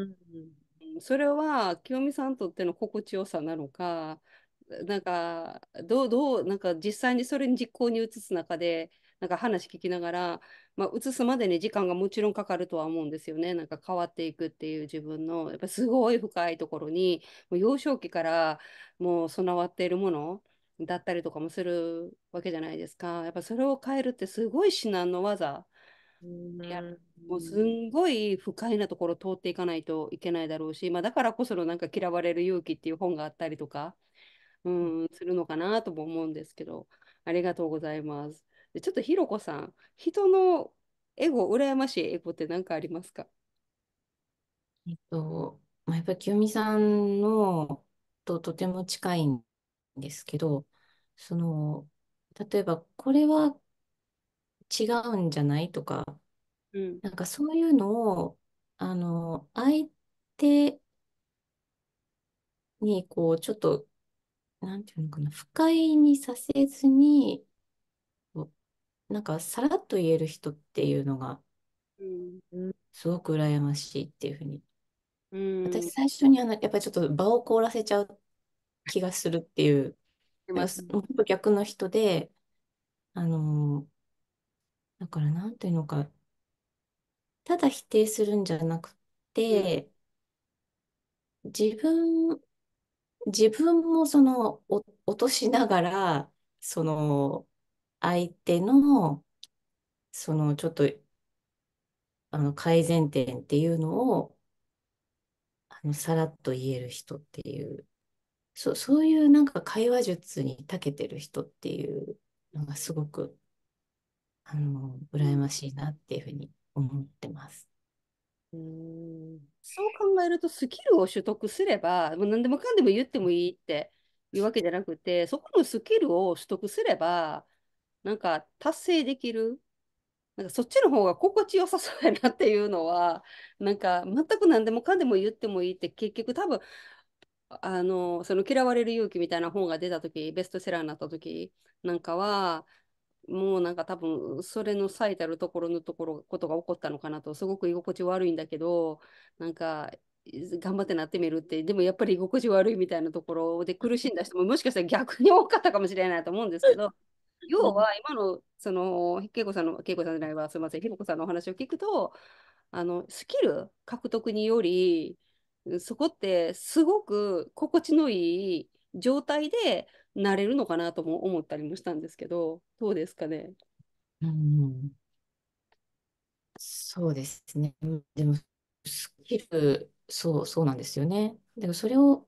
それは清美さんとっての心地よさなのか、なんかどうどうなんか実際にそれに実行に移す中でなんか話聞きながらまあ、移すまでに時間がもちろんかかるとは思うんですよね。なんか変わっていくっていう自分の、やっぱすごい深いところに、もう幼少期からもう備わっているものだったりとかもするわけじゃないですか。やっぱそれを変えるってすごい至難の技。もうすんごい不快なところ通っていかないといけないだろうし、まあ、だからこそのなんか嫌われる勇気っていう本があったりとか、うん、するのかなとも思うんですけどありがとうございます。ちょっとひろこさん、人のエゴ、羨ましいエゴって何かありますかえっと、まあ、やっぱりよみさんのととても近いんですけど、その、例えばこれは違うんじゃないとか、うん、なんかそういうのを、あの、相手にこう、ちょっと、なんていうのかな、不快にさせずに、なんかさらっと言える人っていうのが、すごく羨ましいっていうふうに。私最初にあの、やっぱりちょっと場を凍らせちゃう気がするっていう、逆の人で、あの、だからなんていうのか、ただ否定するんじゃなくて、自分、自分もその、落としながら、その、相手の、そのちょっと、あの、改善点っていうのを、あの、さらっと言える人っていう、そ、そういうなんか会話術に長けてる人っていうのがすごく、あの、羨ましいなっていうふうに思ってます。うんそう考えるとスキルを取得すればもう何でもかんでも言ってもいいっていうわけじゃなくてそこのスキルを取得すればなんか達成できるなんかそっちの方が心地よさそうやなっていうのはなんか全く何でもかんでも言ってもいいって結局多分あのその嫌われる勇気みたいな本が出た時ベストセラーになった時なんかはもうなんか多分それの最たるところのところことが起こったのかなとすごく居心地悪いんだけどなんか頑張ってなってみるってでもやっぱり居心地悪いみたいなところで苦しんだ人ももしかしたら逆に多かったかもしれないと思うんですけど要は今のその恵子さんの恵子さんじゃないわすみません恵子さんのお話を聞くとあのスキル獲得によりそこってすごく心地のいい状態でなれるのかなとも思ったりもしたんですけどどうですかね。うん、そうですね。でもスキルそうそうなんですよね。でもそれを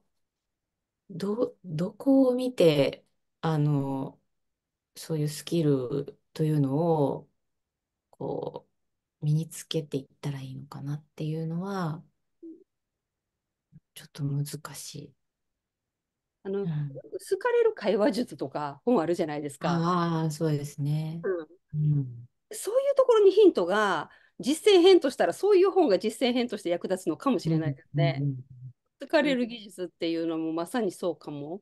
どどこを見てあのそういうスキルというのを、こう、身につけていったらいいのかなっていうのは、ちょっと難しい。あの、うん、好かれる会話術とか本あるじゃないですか。ああ、そうですね、うん、うん。そういうところにヒントが実践編としたらそういう本が実践編として役立つのかもしれないですね。うんうんうん、好かれる技術っていうのもまさにそうかも。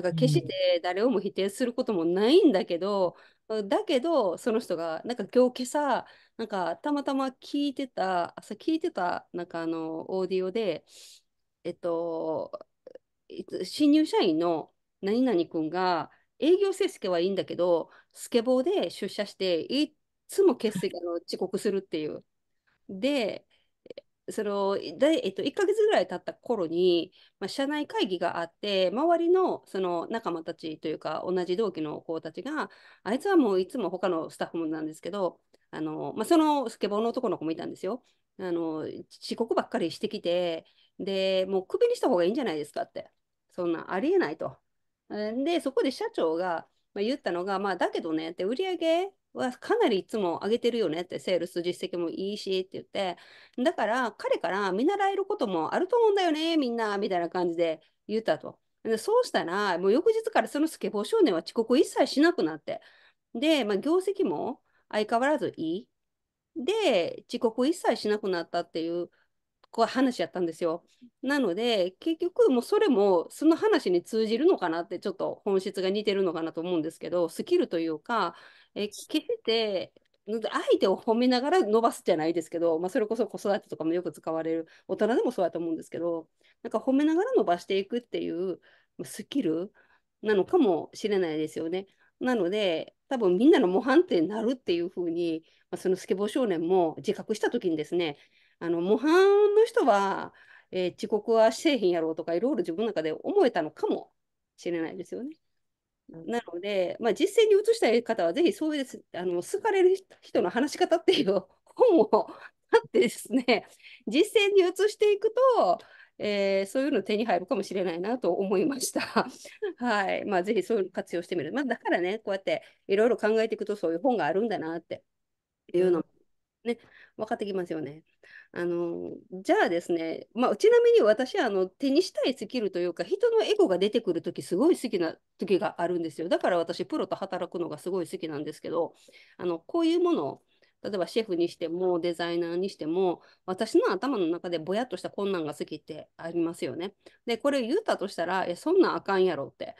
なんか決して誰をも否定することもないんだけど、うん、だけどその人がなんか今日今朝なんかたまたま聞いてた朝聞いてたなんかあのオーディオでえっと新入社員の何々君が営業成績はいいんだけどスケボーで出社していつも欠席あの遅刻するっていう。でそのだえっと、1か月ぐらい経った頃に、まあ、社内会議があって周りのその仲間たちというか同じ同期の子たちがあいつはもういつも他のスタッフもなんですけどあの、まあ、そのスケボーの男の子もいたんですよあの遅刻ばっかりしてきてでもうクビにした方がいいんじゃないですかってそんなありえないと。でそこで社長が、まあ、言ったのが、まあ、だけどねって売り上げはかなりいつも上げてるよねって、セールス実績もいいしって言って、だから彼から見習えることもあると思うんだよね、みんな、みたいな感じで言ったと。でそうしたら、もう翌日からそのスケボー少年は遅刻一切しなくなって、で、まあ、業績も相変わらずいい。で、遅刻一切しなくなったっていうこう話やったんですよ。なので結局もうそれもその話に通じるのかなってちょっと本質が似てるのかなと思うんですけどスキルというかえけして相手を褒めながら伸ばすじゃないですけど、まあ、それこそ子育てとかもよく使われる大人でもそうだと思うんですけどなんか褒めながら伸ばしていくっていうスキルなのかもしれないですよね。なので多分みんなの模範ってなるっていうふうに、まあ、そのスケボー少年も自覚した時にですねあの模範の人は、えー、遅刻は製品やろうとかいろいろ自分の中で思えたのかもしれないですよね。なので、まあ、実践に移したい方は、ぜひそういうあの好かれる人の話し方っていう 本を買ってですね、実践に移していくと、えー、そういうの手に入るかもしれないなと思いました。はいまあ、ぜひそういうの活用してみる。まあ、だからね、こうやっていろいろ考えていくと、そういう本があるんだなっていうのも、ね、分かってきますよね。あのじゃあですね、まあ、ちなみに私あの手にしたいスキルというか人のエゴが出てくる時すごい好きな時があるんですよだから私プロと働くのがすごい好きなんですけどあのこういうものを例えばシェフにしてもデザイナーにしても私の頭の中でぼやっとした困難が好きってありますよね。でこれ言うたとしたらえそんなんあかんやろって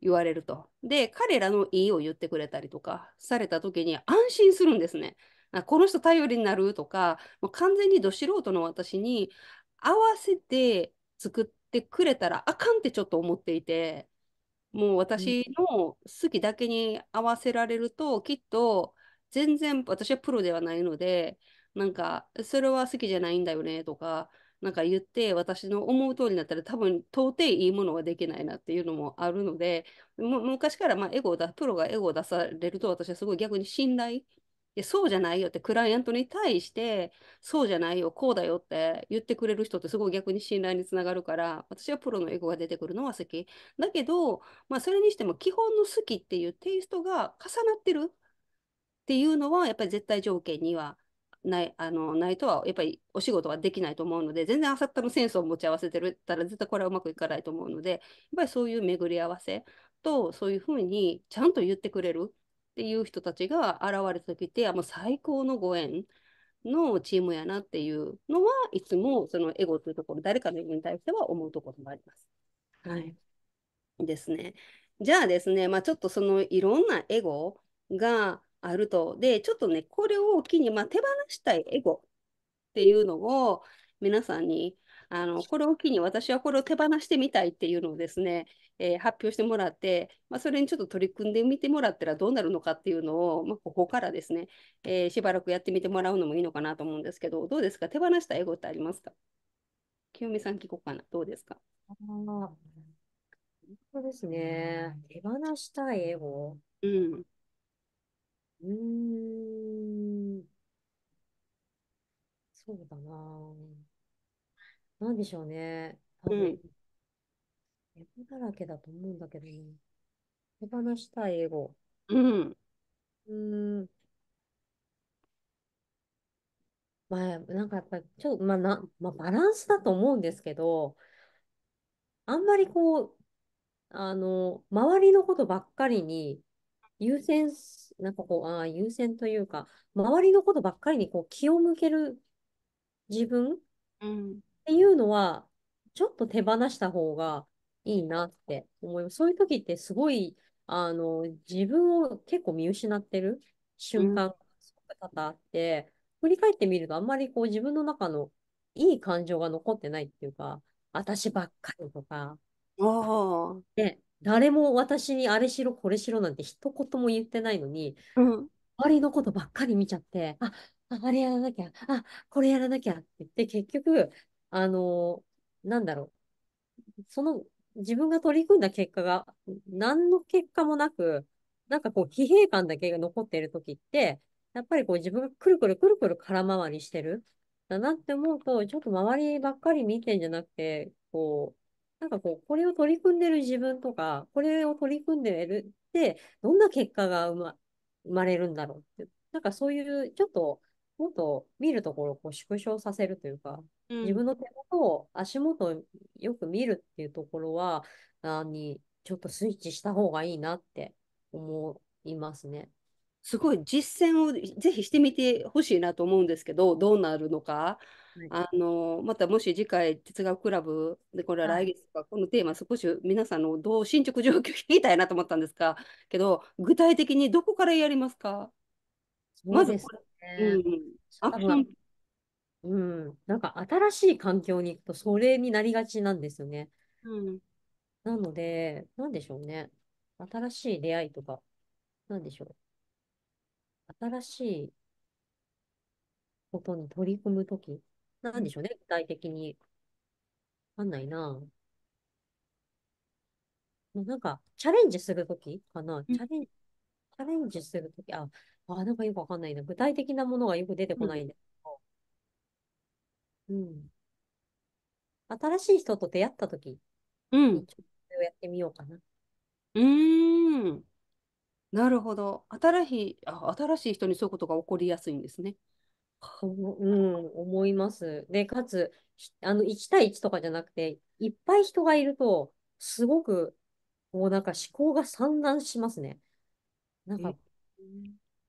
言われると。で彼らのいいを言ってくれたりとかされた時に安心するんですね。この人頼りになるとか、もう完全にど素人の私に合わせて作ってくれたらあかんってちょっと思っていて、もう私の好きだけに合わせられると、きっと全然私はプロではないので、なんか、それは好きじゃないんだよねとか、なんか言って、私の思う通りになったら多分到底いいものはできないなっていうのもあるので、昔からまあエゴを出、プロがエゴを出されると私はすごい逆に信頼いや、そうじゃないよって、クライアントに対して、そうじゃないよ、こうだよって言ってくれる人ってすごい逆に信頼につながるから、私はプロの英語が出てくるのは好き。だけど、まあ、それにしても基本の好きっていうテイストが重なってるっていうのは、やっぱり絶対条件にはない、あの、ないとは、やっぱりお仕事はできないと思うので、全然あさったのセンスを持ち合わせてるったら、絶対これはうまくいかないと思うので、やっぱりそういう巡り合わせと、そういうふうにちゃんと言ってくれる。っていう人たちが現れた時きて、もう最高のご縁のチームやなっていうのは、いつもそのエゴというところ、誰かのエゴに対しては思うところもあります。はい。ですね。じゃあですね、まあ、ちょっとそのいろんなエゴがあると、で、ちょっとね、これを機に、まあ、手放したいエゴっていうのを皆さんに、あのこれを機に私はこれを手放してみたいっていうのをですね、えー、発表してもらって、まあ、それにちょっと取り組んでみてもらったらどうなるのかっていうのを、まあ、ここからですね、えー、しばらくやってみてもらうのもいいのかなと思うんですけど、どうですか手放した英語ってありますか清美さん聞こうかな。どうですかあ本当ですね。手放した英語。うん。うん。そうだな。なんでしょうね。多分、うん英語だらけだと思うんだけどね。手放したい英語。うん。うーん。まあ、なんかやっぱり、ちょっと、まあな、まあ、バランスだと思うんですけど、あんまりこう、あの、周りのことばっかりに優先す、なんかこう、ああ、優先というか、周りのことばっかりにこう気を向ける自分っうん。ていうのは、ちょっと手放した方がいいなって思います。そういう時ってすごい、あの、自分を結構見失ってる瞬間がすごく多々あって、うん、振り返ってみるとあんまりこう自分の中のいい感情が残ってないっていうか、私ばっかりとか、で誰も私にあれしろこれしろなんて一言も言ってないのに、うん、周りのことばっかり見ちゃって、あ、あれやらなきゃ、あ、これやらなきゃって言って、結局、あのー、なんだろう、その自分が取り組んだ結果が、何の結果もなく、なんかこう、疲弊感だけが残っている時って、やっぱりこう自分がくるくるくるくる空回りしてるだなって思うと、ちょっと周りばっかり見てんじゃなくて、こう、なんかこう、これを取り組んでる自分とか、これを取り組んでるって、どんな結果が生ま生まれるんだろうって、なんかそういうちょっともっと見るところをこう縮小させるというか、うん、自分の手元を足元をよく見るっていうところは何にちょっとスイッチした方がいいなって思いますね。すごい実践をぜひしてみてほしいなと思うんですけどどうなるのか、あのまたもし次回哲学クラブでこれは来月とか、このテーマ少し皆さんのどう進捗状況聞きたいなと思ったんですがけど具体的にどこからやりますかまずこれうんうん、なんか新しい環境に行くとそれになりがちなんですよね。うん、なので、なんでしょうね。新しい出会いとか、なんでしょう。新しいことに取り組むとき、なんでしょうね、具体的に。わかんないな。なんか、チャレンジするときかな。チャレンジ、チャレンジするとき、あ、あ、なんかよくわかんないな。具体的なものがよく出てこないんだけど。うん。新しい人と出会ったとき、うん。それをやってみようかな。うーん。なるほど。新しい、あ、新しい人にそういうことが起こりやすいんですね。うん、思います。で、かつ、あの、1対1とかじゃなくて、いっぱい人がいると、すごく、こう、なんか思考が散乱しますね。なんか、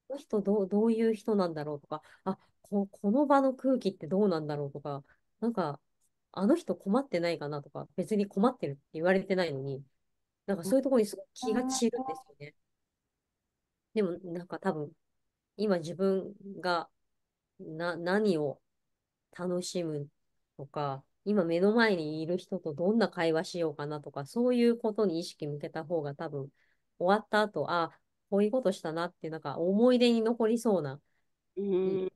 この人どうどういう人なんだろうとか、あここの場の空気ってどうなんだろうとか、なんか、あの人困ってないかなとか、別に困ってるって言われてないのに、なんかそういうところにすご気が散るんですよね。でもなんか多分、今自分がな何を楽しむとか、今目の前にいる人とどんな会話しようかなとか、そういうことに意識向けた方が多分、終わった後、あ、こういうことしたなって、なんか思い出に残りそうな。うん。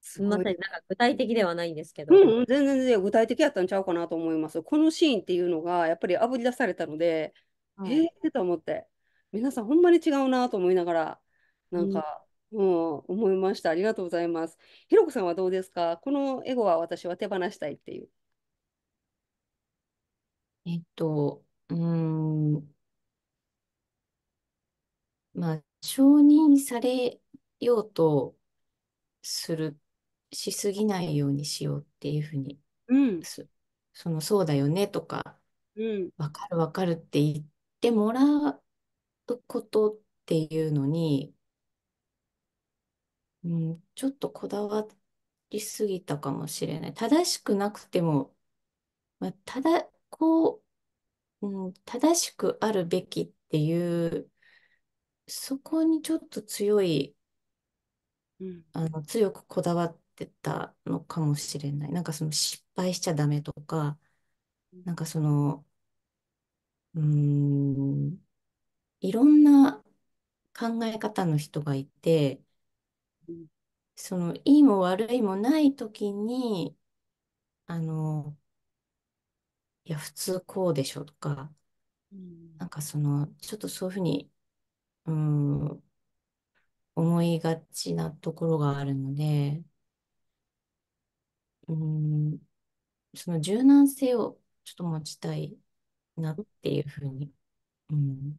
すみません、なんか具体的ではないんですけど。うん全然全然具体的やったんちゃうかなと思います。このシーンっていうのがやっぱりあぶり出されたので、ええー、と思って、皆さんほんまに違うなと思いながら、なんか、うん、うん、思いました。ありがとうございます。ひろこさんはどうですかこのエゴは私は手放したいっていう。えっと、うん、まあ、承認されようとする、しすぎないようにしようっていうふうに、うん、そ、その、そうだよねとか、うん、わかるわかるって言ってもらうことっていうのに、うん、ちょっとこだわりすぎたかもしれない。正しくなくても、まあ、ただ、こう、うん、正しくあるべきっていう、そこにちょっと強い、うん。あの、強くこだわってたのかもしれない。なんかその失敗しちゃダメとか、なんかその、うーん、いろんな考え方の人がいて、その、いいも悪いもない時に、あの、いや、普通こうでしょとか、うん、なんかその、ちょっとそういうふうに、うん、思いがちなところがあるので、うん、その柔軟性をちょっと持ちたいなっていうふうに、うん、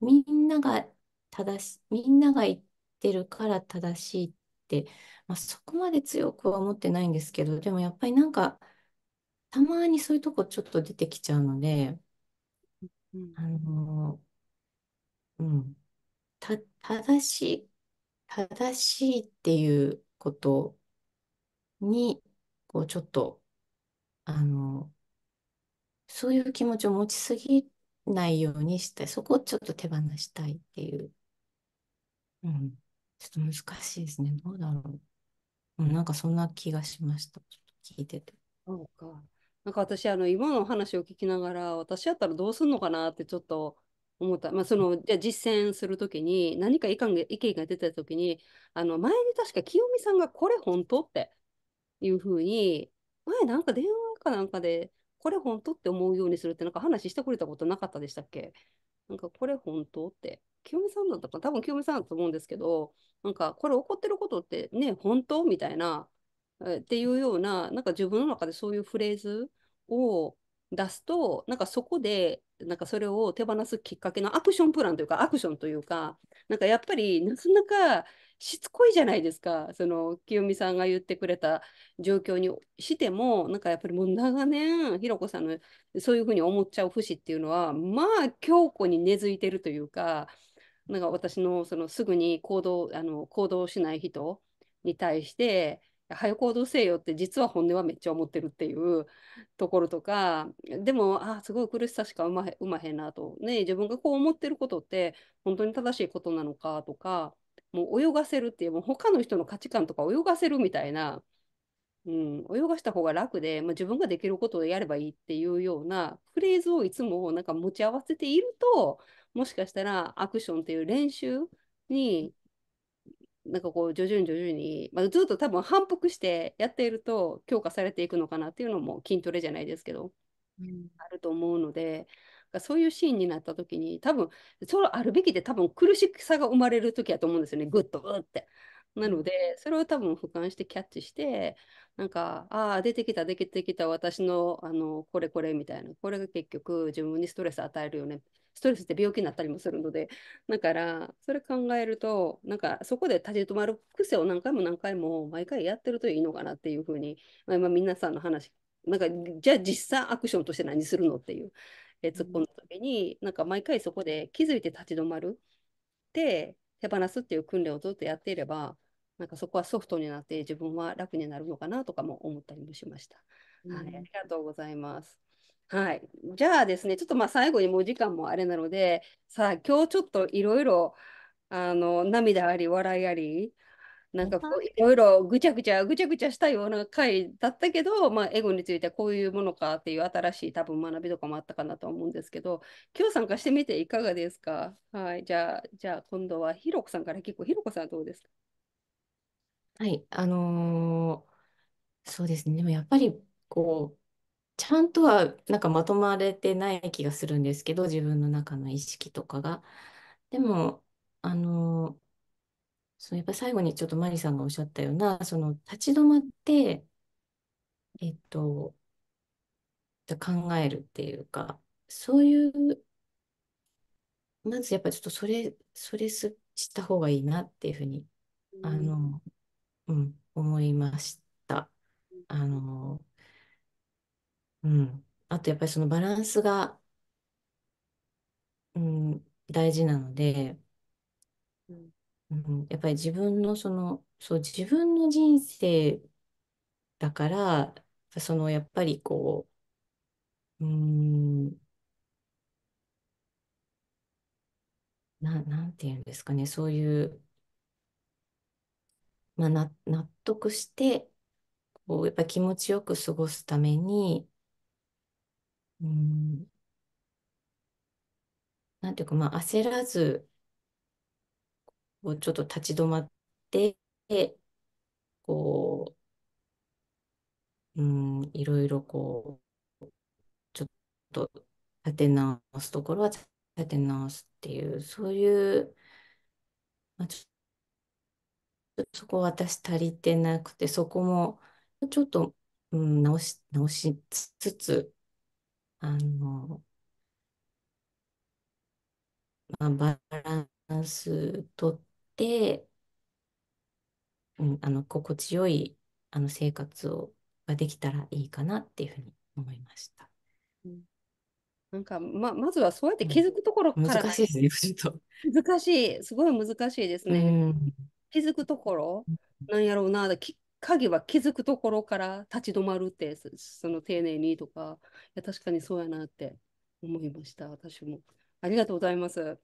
みんなが正し、みんなが言ってるから正しいって、まあ、そこまで強くは思ってないんですけど、でもやっぱりなんか、たまにそういうとこちょっと出てきちゃうので、うん。あの、うん、た、正しい、正しいっていうことに、こう、ちょっと、あの、そういう気持ちを持ちすぎないようにして、そこをちょっと手放したいっていう。うん。ちょっと難しいですね。どうだろう。うん、なんかそんな気がしました。ちょっと聞いてて。そうか。なんか私、あの、今の話を聞きながら、私やったらどうすんのかなってちょっと思った。まあ、その、じゃあ実践するときに、何か意見が意見が出たときに、あの、前に確か清美さんがこれ本当っていうふうに、前なんか電話かなんかで、これ本当って思うようにするってなんか話してくれたことなかったでしたっけなんかこれ本当って。清美さんだったか多分清美さんだと思うんですけど、なんかこれ怒ってることってね、本当みたいなっていうような、なんか自分の中でそういうフレーズを出すと、なんかそこで、なんかそれを手放すきっかけのアクションプランというか、アクションというか、なんかやっぱりなかなかしつこいじゃないですか、その清美さんが言ってくれた状況にしても、なんかやっぱりもう長年、ひろこさんのそういうふうに思っちゃう節っていうのは、まあ強固に根付いてるというか、なんか私のそのすぐに行動あの行動しない人に対して、早行動せよって実は本音はめっちゃ思ってるっていうところとかでもあすごい苦しさしかうまへまへんなと、ね、自分がこう思ってることって本当に正しいことなのかとかもう泳がせるっていうもう他の人の価値観とか泳がせるみたいな、うん、泳がした方が楽で、まあ、自分ができることをやればいいっていうようなフレーズをいつもなんか持ち合わせているともしかしたらアクションっていう練習になんかこう徐々に徐々に、まあ、ずっと多分反復してやっていると強化されていくのかなっていうのも筋トレじゃないですけど、うん、あると思うのでそういうシーンになった時に多分そのあるべきで多分苦しさが生まれる時やと思うんですよねグッとグッて。なのでそれを多分俯瞰してキャッチしてなんかああ出てきた出てきた私のあのこれこれみたいなこれが結局自分にストレス与えるよねストレスって病気になったりもするので、だから、それ考えると、なんかそこで立ち止まる癖を何回も何回も毎回やってるといいのかなっていうふうに、まあ、今皆さんの話、なんかじゃあ実際アクションとして何するのっていう、え突っ込んだ時に、なんか毎回そこで気づいて立ち止まるって手放すっていう訓練をずっとやっていれば、なんかそこはソフトになって自分は楽になるのかなとかも思ったりもしました。はい、ありがとうございます。はい。じゃあですね、ちょっとまあ最後にもう時間もあれなので、さあ、今日ちょっといろいろ、あの、涙あり、笑いあり、なんかこういろいろぐちゃぐちゃぐちゃぐちゃしたような回だったけど、まあ、エゴについてはこういうものかっていう新しい多分学びとかもあったかなと思うんですけど今日参加してみていかがですかはいじゃあじゃあ今度はひろこさんから結構ひろこさんはどうですかはいあのー、そうですねでもやっぱりこうちゃんとはなんかまとまれてない気がするんですけど、自分の中の意識とかが。でも、あの、そういえば最後にちょっとマリさんがおっしゃったような、その立ち止まって、えっと、考えるっていうか、そういう、まずやっぱちょっとそれ、それす、した方がいいなっていうふうに、あの、うん、思いました。あの、うん。あとやっぱりそのバランスが、うん、大事なので、うん。やっぱり自分のその、そう、自分の人生だから、そのやっぱりこう、うん、な、なんていうんですかね、そういう、まあ、な、納得して、こう、やっぱり気持ちよく過ごすために、うん、なんていうか、まあ、焦らず、こうちょっと立ち止まって、こう、うん、いろいろこう、ちょっと立て直すところは立て直すっていう、そういう、まあ、ちょっとそこ私足りてなくて、そこもちょっと、うん、直し、直しつつ、あの、まあ、バランスとって、うん、あの、心地よい、あの、生活を、ができたらいいかなっていうふうに思いました。なんかままずはそうやって気づくところから、難しいですね、ちょっと。難しい、すごい難しいですね。うん、気づくところ、なんやろうな、き影は気づくところから立ち止まるってその丁寧にとかいや確かにそうやなって思いました私もありがとうございます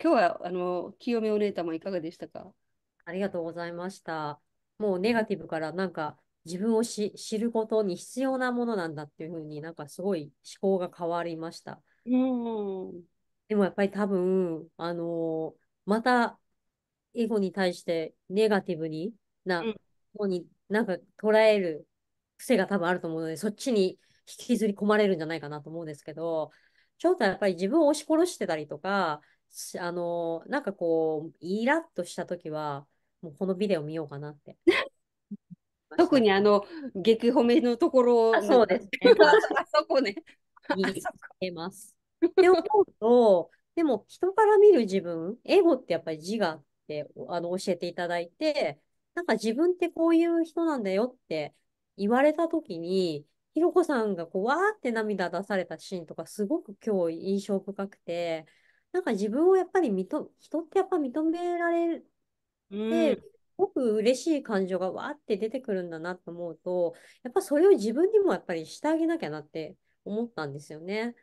今日はあの清めお姉様いかがでしたかありがとうございましたもうネガティブからなんか自分を知ることに必要なものなんだっていうふうになんかすごい思考が変わりました。うん、でもやっぱり多分、あのー、またエゴに対してネガティブにな方になんか捉える癖が多分あると思うので、そっちに引きずり込まれるんじゃないかなと思うんですけど、ちょっとやっぱり自分を押し殺してたりとか、あの、なんかこう、イラッとした時は、もうこのビデオ見ようかなって。特にあの、激褒めのところそうですね。あそこね。見えます。思うと、でも人から見る自分、エゴってやっぱり自我ってあの教えていただいて、なんか自分ってこういう人なんだよって言われた時に、ひろこさんがこう、わーって涙出されたシーンとか、すごく今日印象深くて、なんか自分をやっぱり認、人ってやっぱ認められて、うん、すごく嬉しい感情がわーって出てくるんだなと思うと、やっぱそれを自分にもやっぱりしてあげなきゃなって思ったんですよね。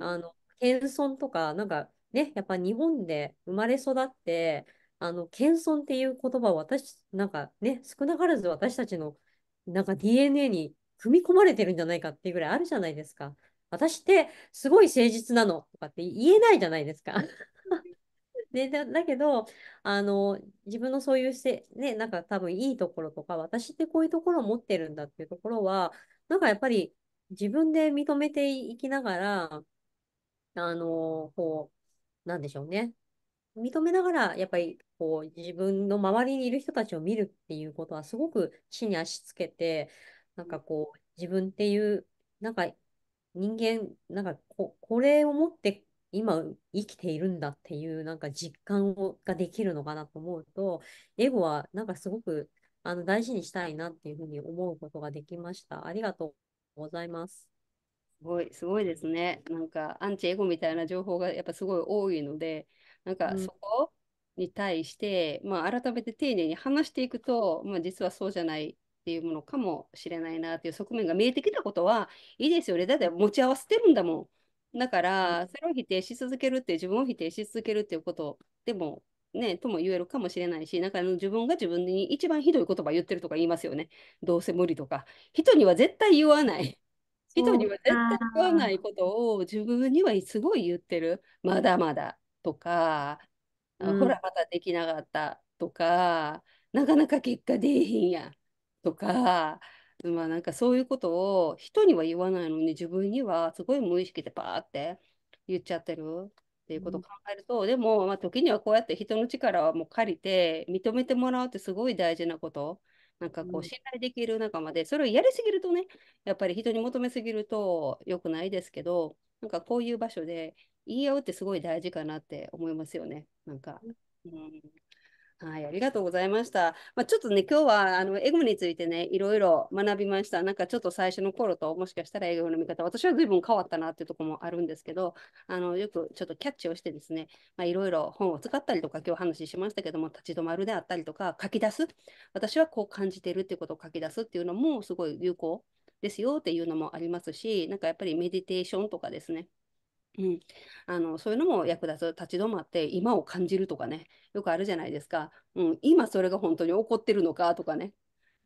あの、謙遜とか、なんかね、やっぱ日本で生まれ育って、あの、謙遜っていう言葉を私、なんかね、少なからず私たちのなんか DNA に組み込まれてるんじゃないかっていうぐらいあるじゃないですか。私ってすごい誠実なのとかって言えないじゃないですか。ね、だだけどあの自分のそういうせ、ね、なんか多分いいところとか私ってこういうところを持ってるんだっていうところはなんかやっぱり自分で認めていきながらあのこうなんでしょうね認めながらやっぱりこう自分の周りにいる人たちを見るっていうことはすごく地に足つけてなんかこう自分っていうなんか人間なんかここれを持って今生きているんだっていうなんか実感をができるのかなと思うとエゴはなんかすごくあの大事にしたいなっていうふうに思うことができました。ありがとうございます。すごい、すごいですね。なんかアンチエゴみたいな情報がやっぱすごい多いので、なんかそこに対して、まあ、改めて丁寧に話していくと、まあ、実はそうじゃないっていうものかもしれないなっていう側面が見えてきたことはいいですよね。だって持ち合わせてるんだもん。だから、それを否定し続けるって、自分を否定し続けるっていうことでも、ね、とも言えるかもしれないし、なんか自分が自分に一番ひどい言葉言ってるとか言いますよね。どうせ無理とか。人には絶対言わない。人には絶対言わないことを自分にはすごい言ってる。まだまだとか、うん、ほらまたできなかったとかなかなか結果出えへんやとかまあなんかそういうことを人には言わないのに自分にはすごい無意識でパーって言っちゃってるっていうことを考えると、うん、でも、まあ、時にはこうやって人の力はもう借りて認めてもらうってすごい大事なこと。なんかこう信頼できる仲間で、それをやりすぎるとね、やっぱり人に求めすぎると良くないですけど、なんかこういう場所で言い合うってすごい大事かなって思いますよね。なんか。うんはい、ありがとうございました。まあ、ちょっとね、今日はあのエゴについてね、いろいろ学びました。なんかちょっと最初の頃と、もしかしたらエゴの見方、私は随分変わったなっていうところもあるんですけど、あのよくちょっとキャッチをしてですね、いろいろ本を使ったりとか、今日話しましたけども、立ち止まるであったりとか、書き出す、私はこう感じているっていうことを書き出すっていうのもすごい有効ですよっていうのもありますし、なんかやっぱりメディテーションとかですね、うん、あのそういうのも役立つ立ち止まって今を感じるとかねよくあるじゃないですか、うん、今それが本当に起こってるのかとかね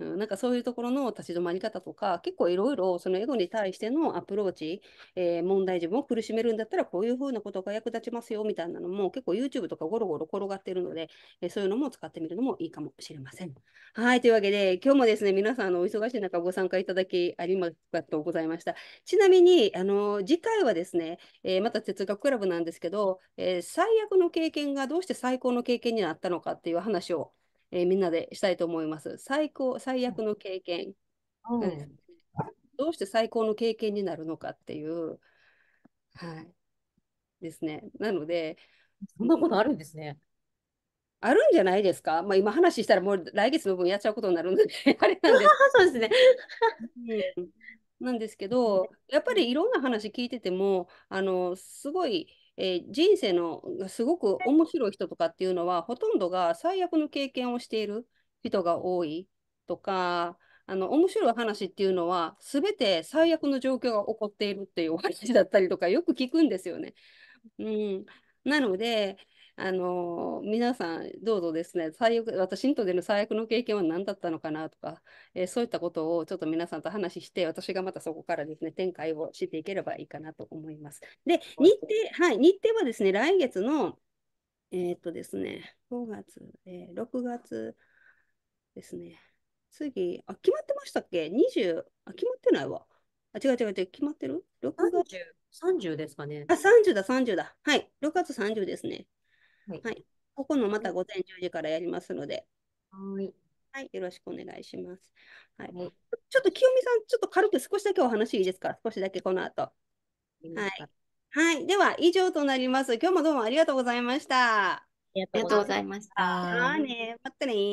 うん、なんかそういうところの立ち止まり方とか、結構いろいろそのエゴに対してのアプローチ、えー、問題自分を苦しめるんだったらこういうふうなことが役立ちますよみたいなのも結構 YouTube とかゴロゴロ転がってるので、えー、そういうのも使ってみるのもいいかもしれません。はい、というわけで今日もですね、皆さんあのお忙しい中ご参加いただきありがとうございました。ちなみに、あの次回はですね、えー、また哲学クラブなんですけど、え最悪の経験がどうして最高の経験になったのかっていう話をえー、みんなでしたいと思います。最高、最悪の経験、うん、うん、どうして最高の経験になるのかっていう、はい、ですね。なので、そんなことあるんですね。あるんじゃないですか、まあ、今話したらもう来月の分やっちゃうことになるんで、あれなんです そうですね、なんですけど、やっぱりいろんな話聞いてても、あのすごいえー、人生のすごく面白い人とかっていうのはほとんどが最悪の経験をしている人が多いとかあの面白い話っていうのは全て最悪の状況が起こっているっていうお話だったりとかよく聞くんですよね。うん、なのであの皆さんどうぞですね最悪私にとっての最悪の経験は何だったのかなとか、えー、そういったことをちょっと皆さんと話して私がまたそこからですね展開をしていければいいかなと思います。で日程,、はい、日程はですね来月のえー、っとですね5月、えー、6月ですね次あ決まってましたっけ ?20 あ決まってないわ。あ、違う違う違う、決まってる ?6 月 30, ですかね。あ、30だ、30だ。はい、6月30ですね。はい、ここのまた午前10時からやりますので。はいはい、よろしくお願いします。はい、はい、ちょっと清美さん、ちょっと軽く少しだけお話いいですか、少しだけこの後。はい、はい、では以上となります。今日もどうもありがとうございました。ありがとうございました。まね、またね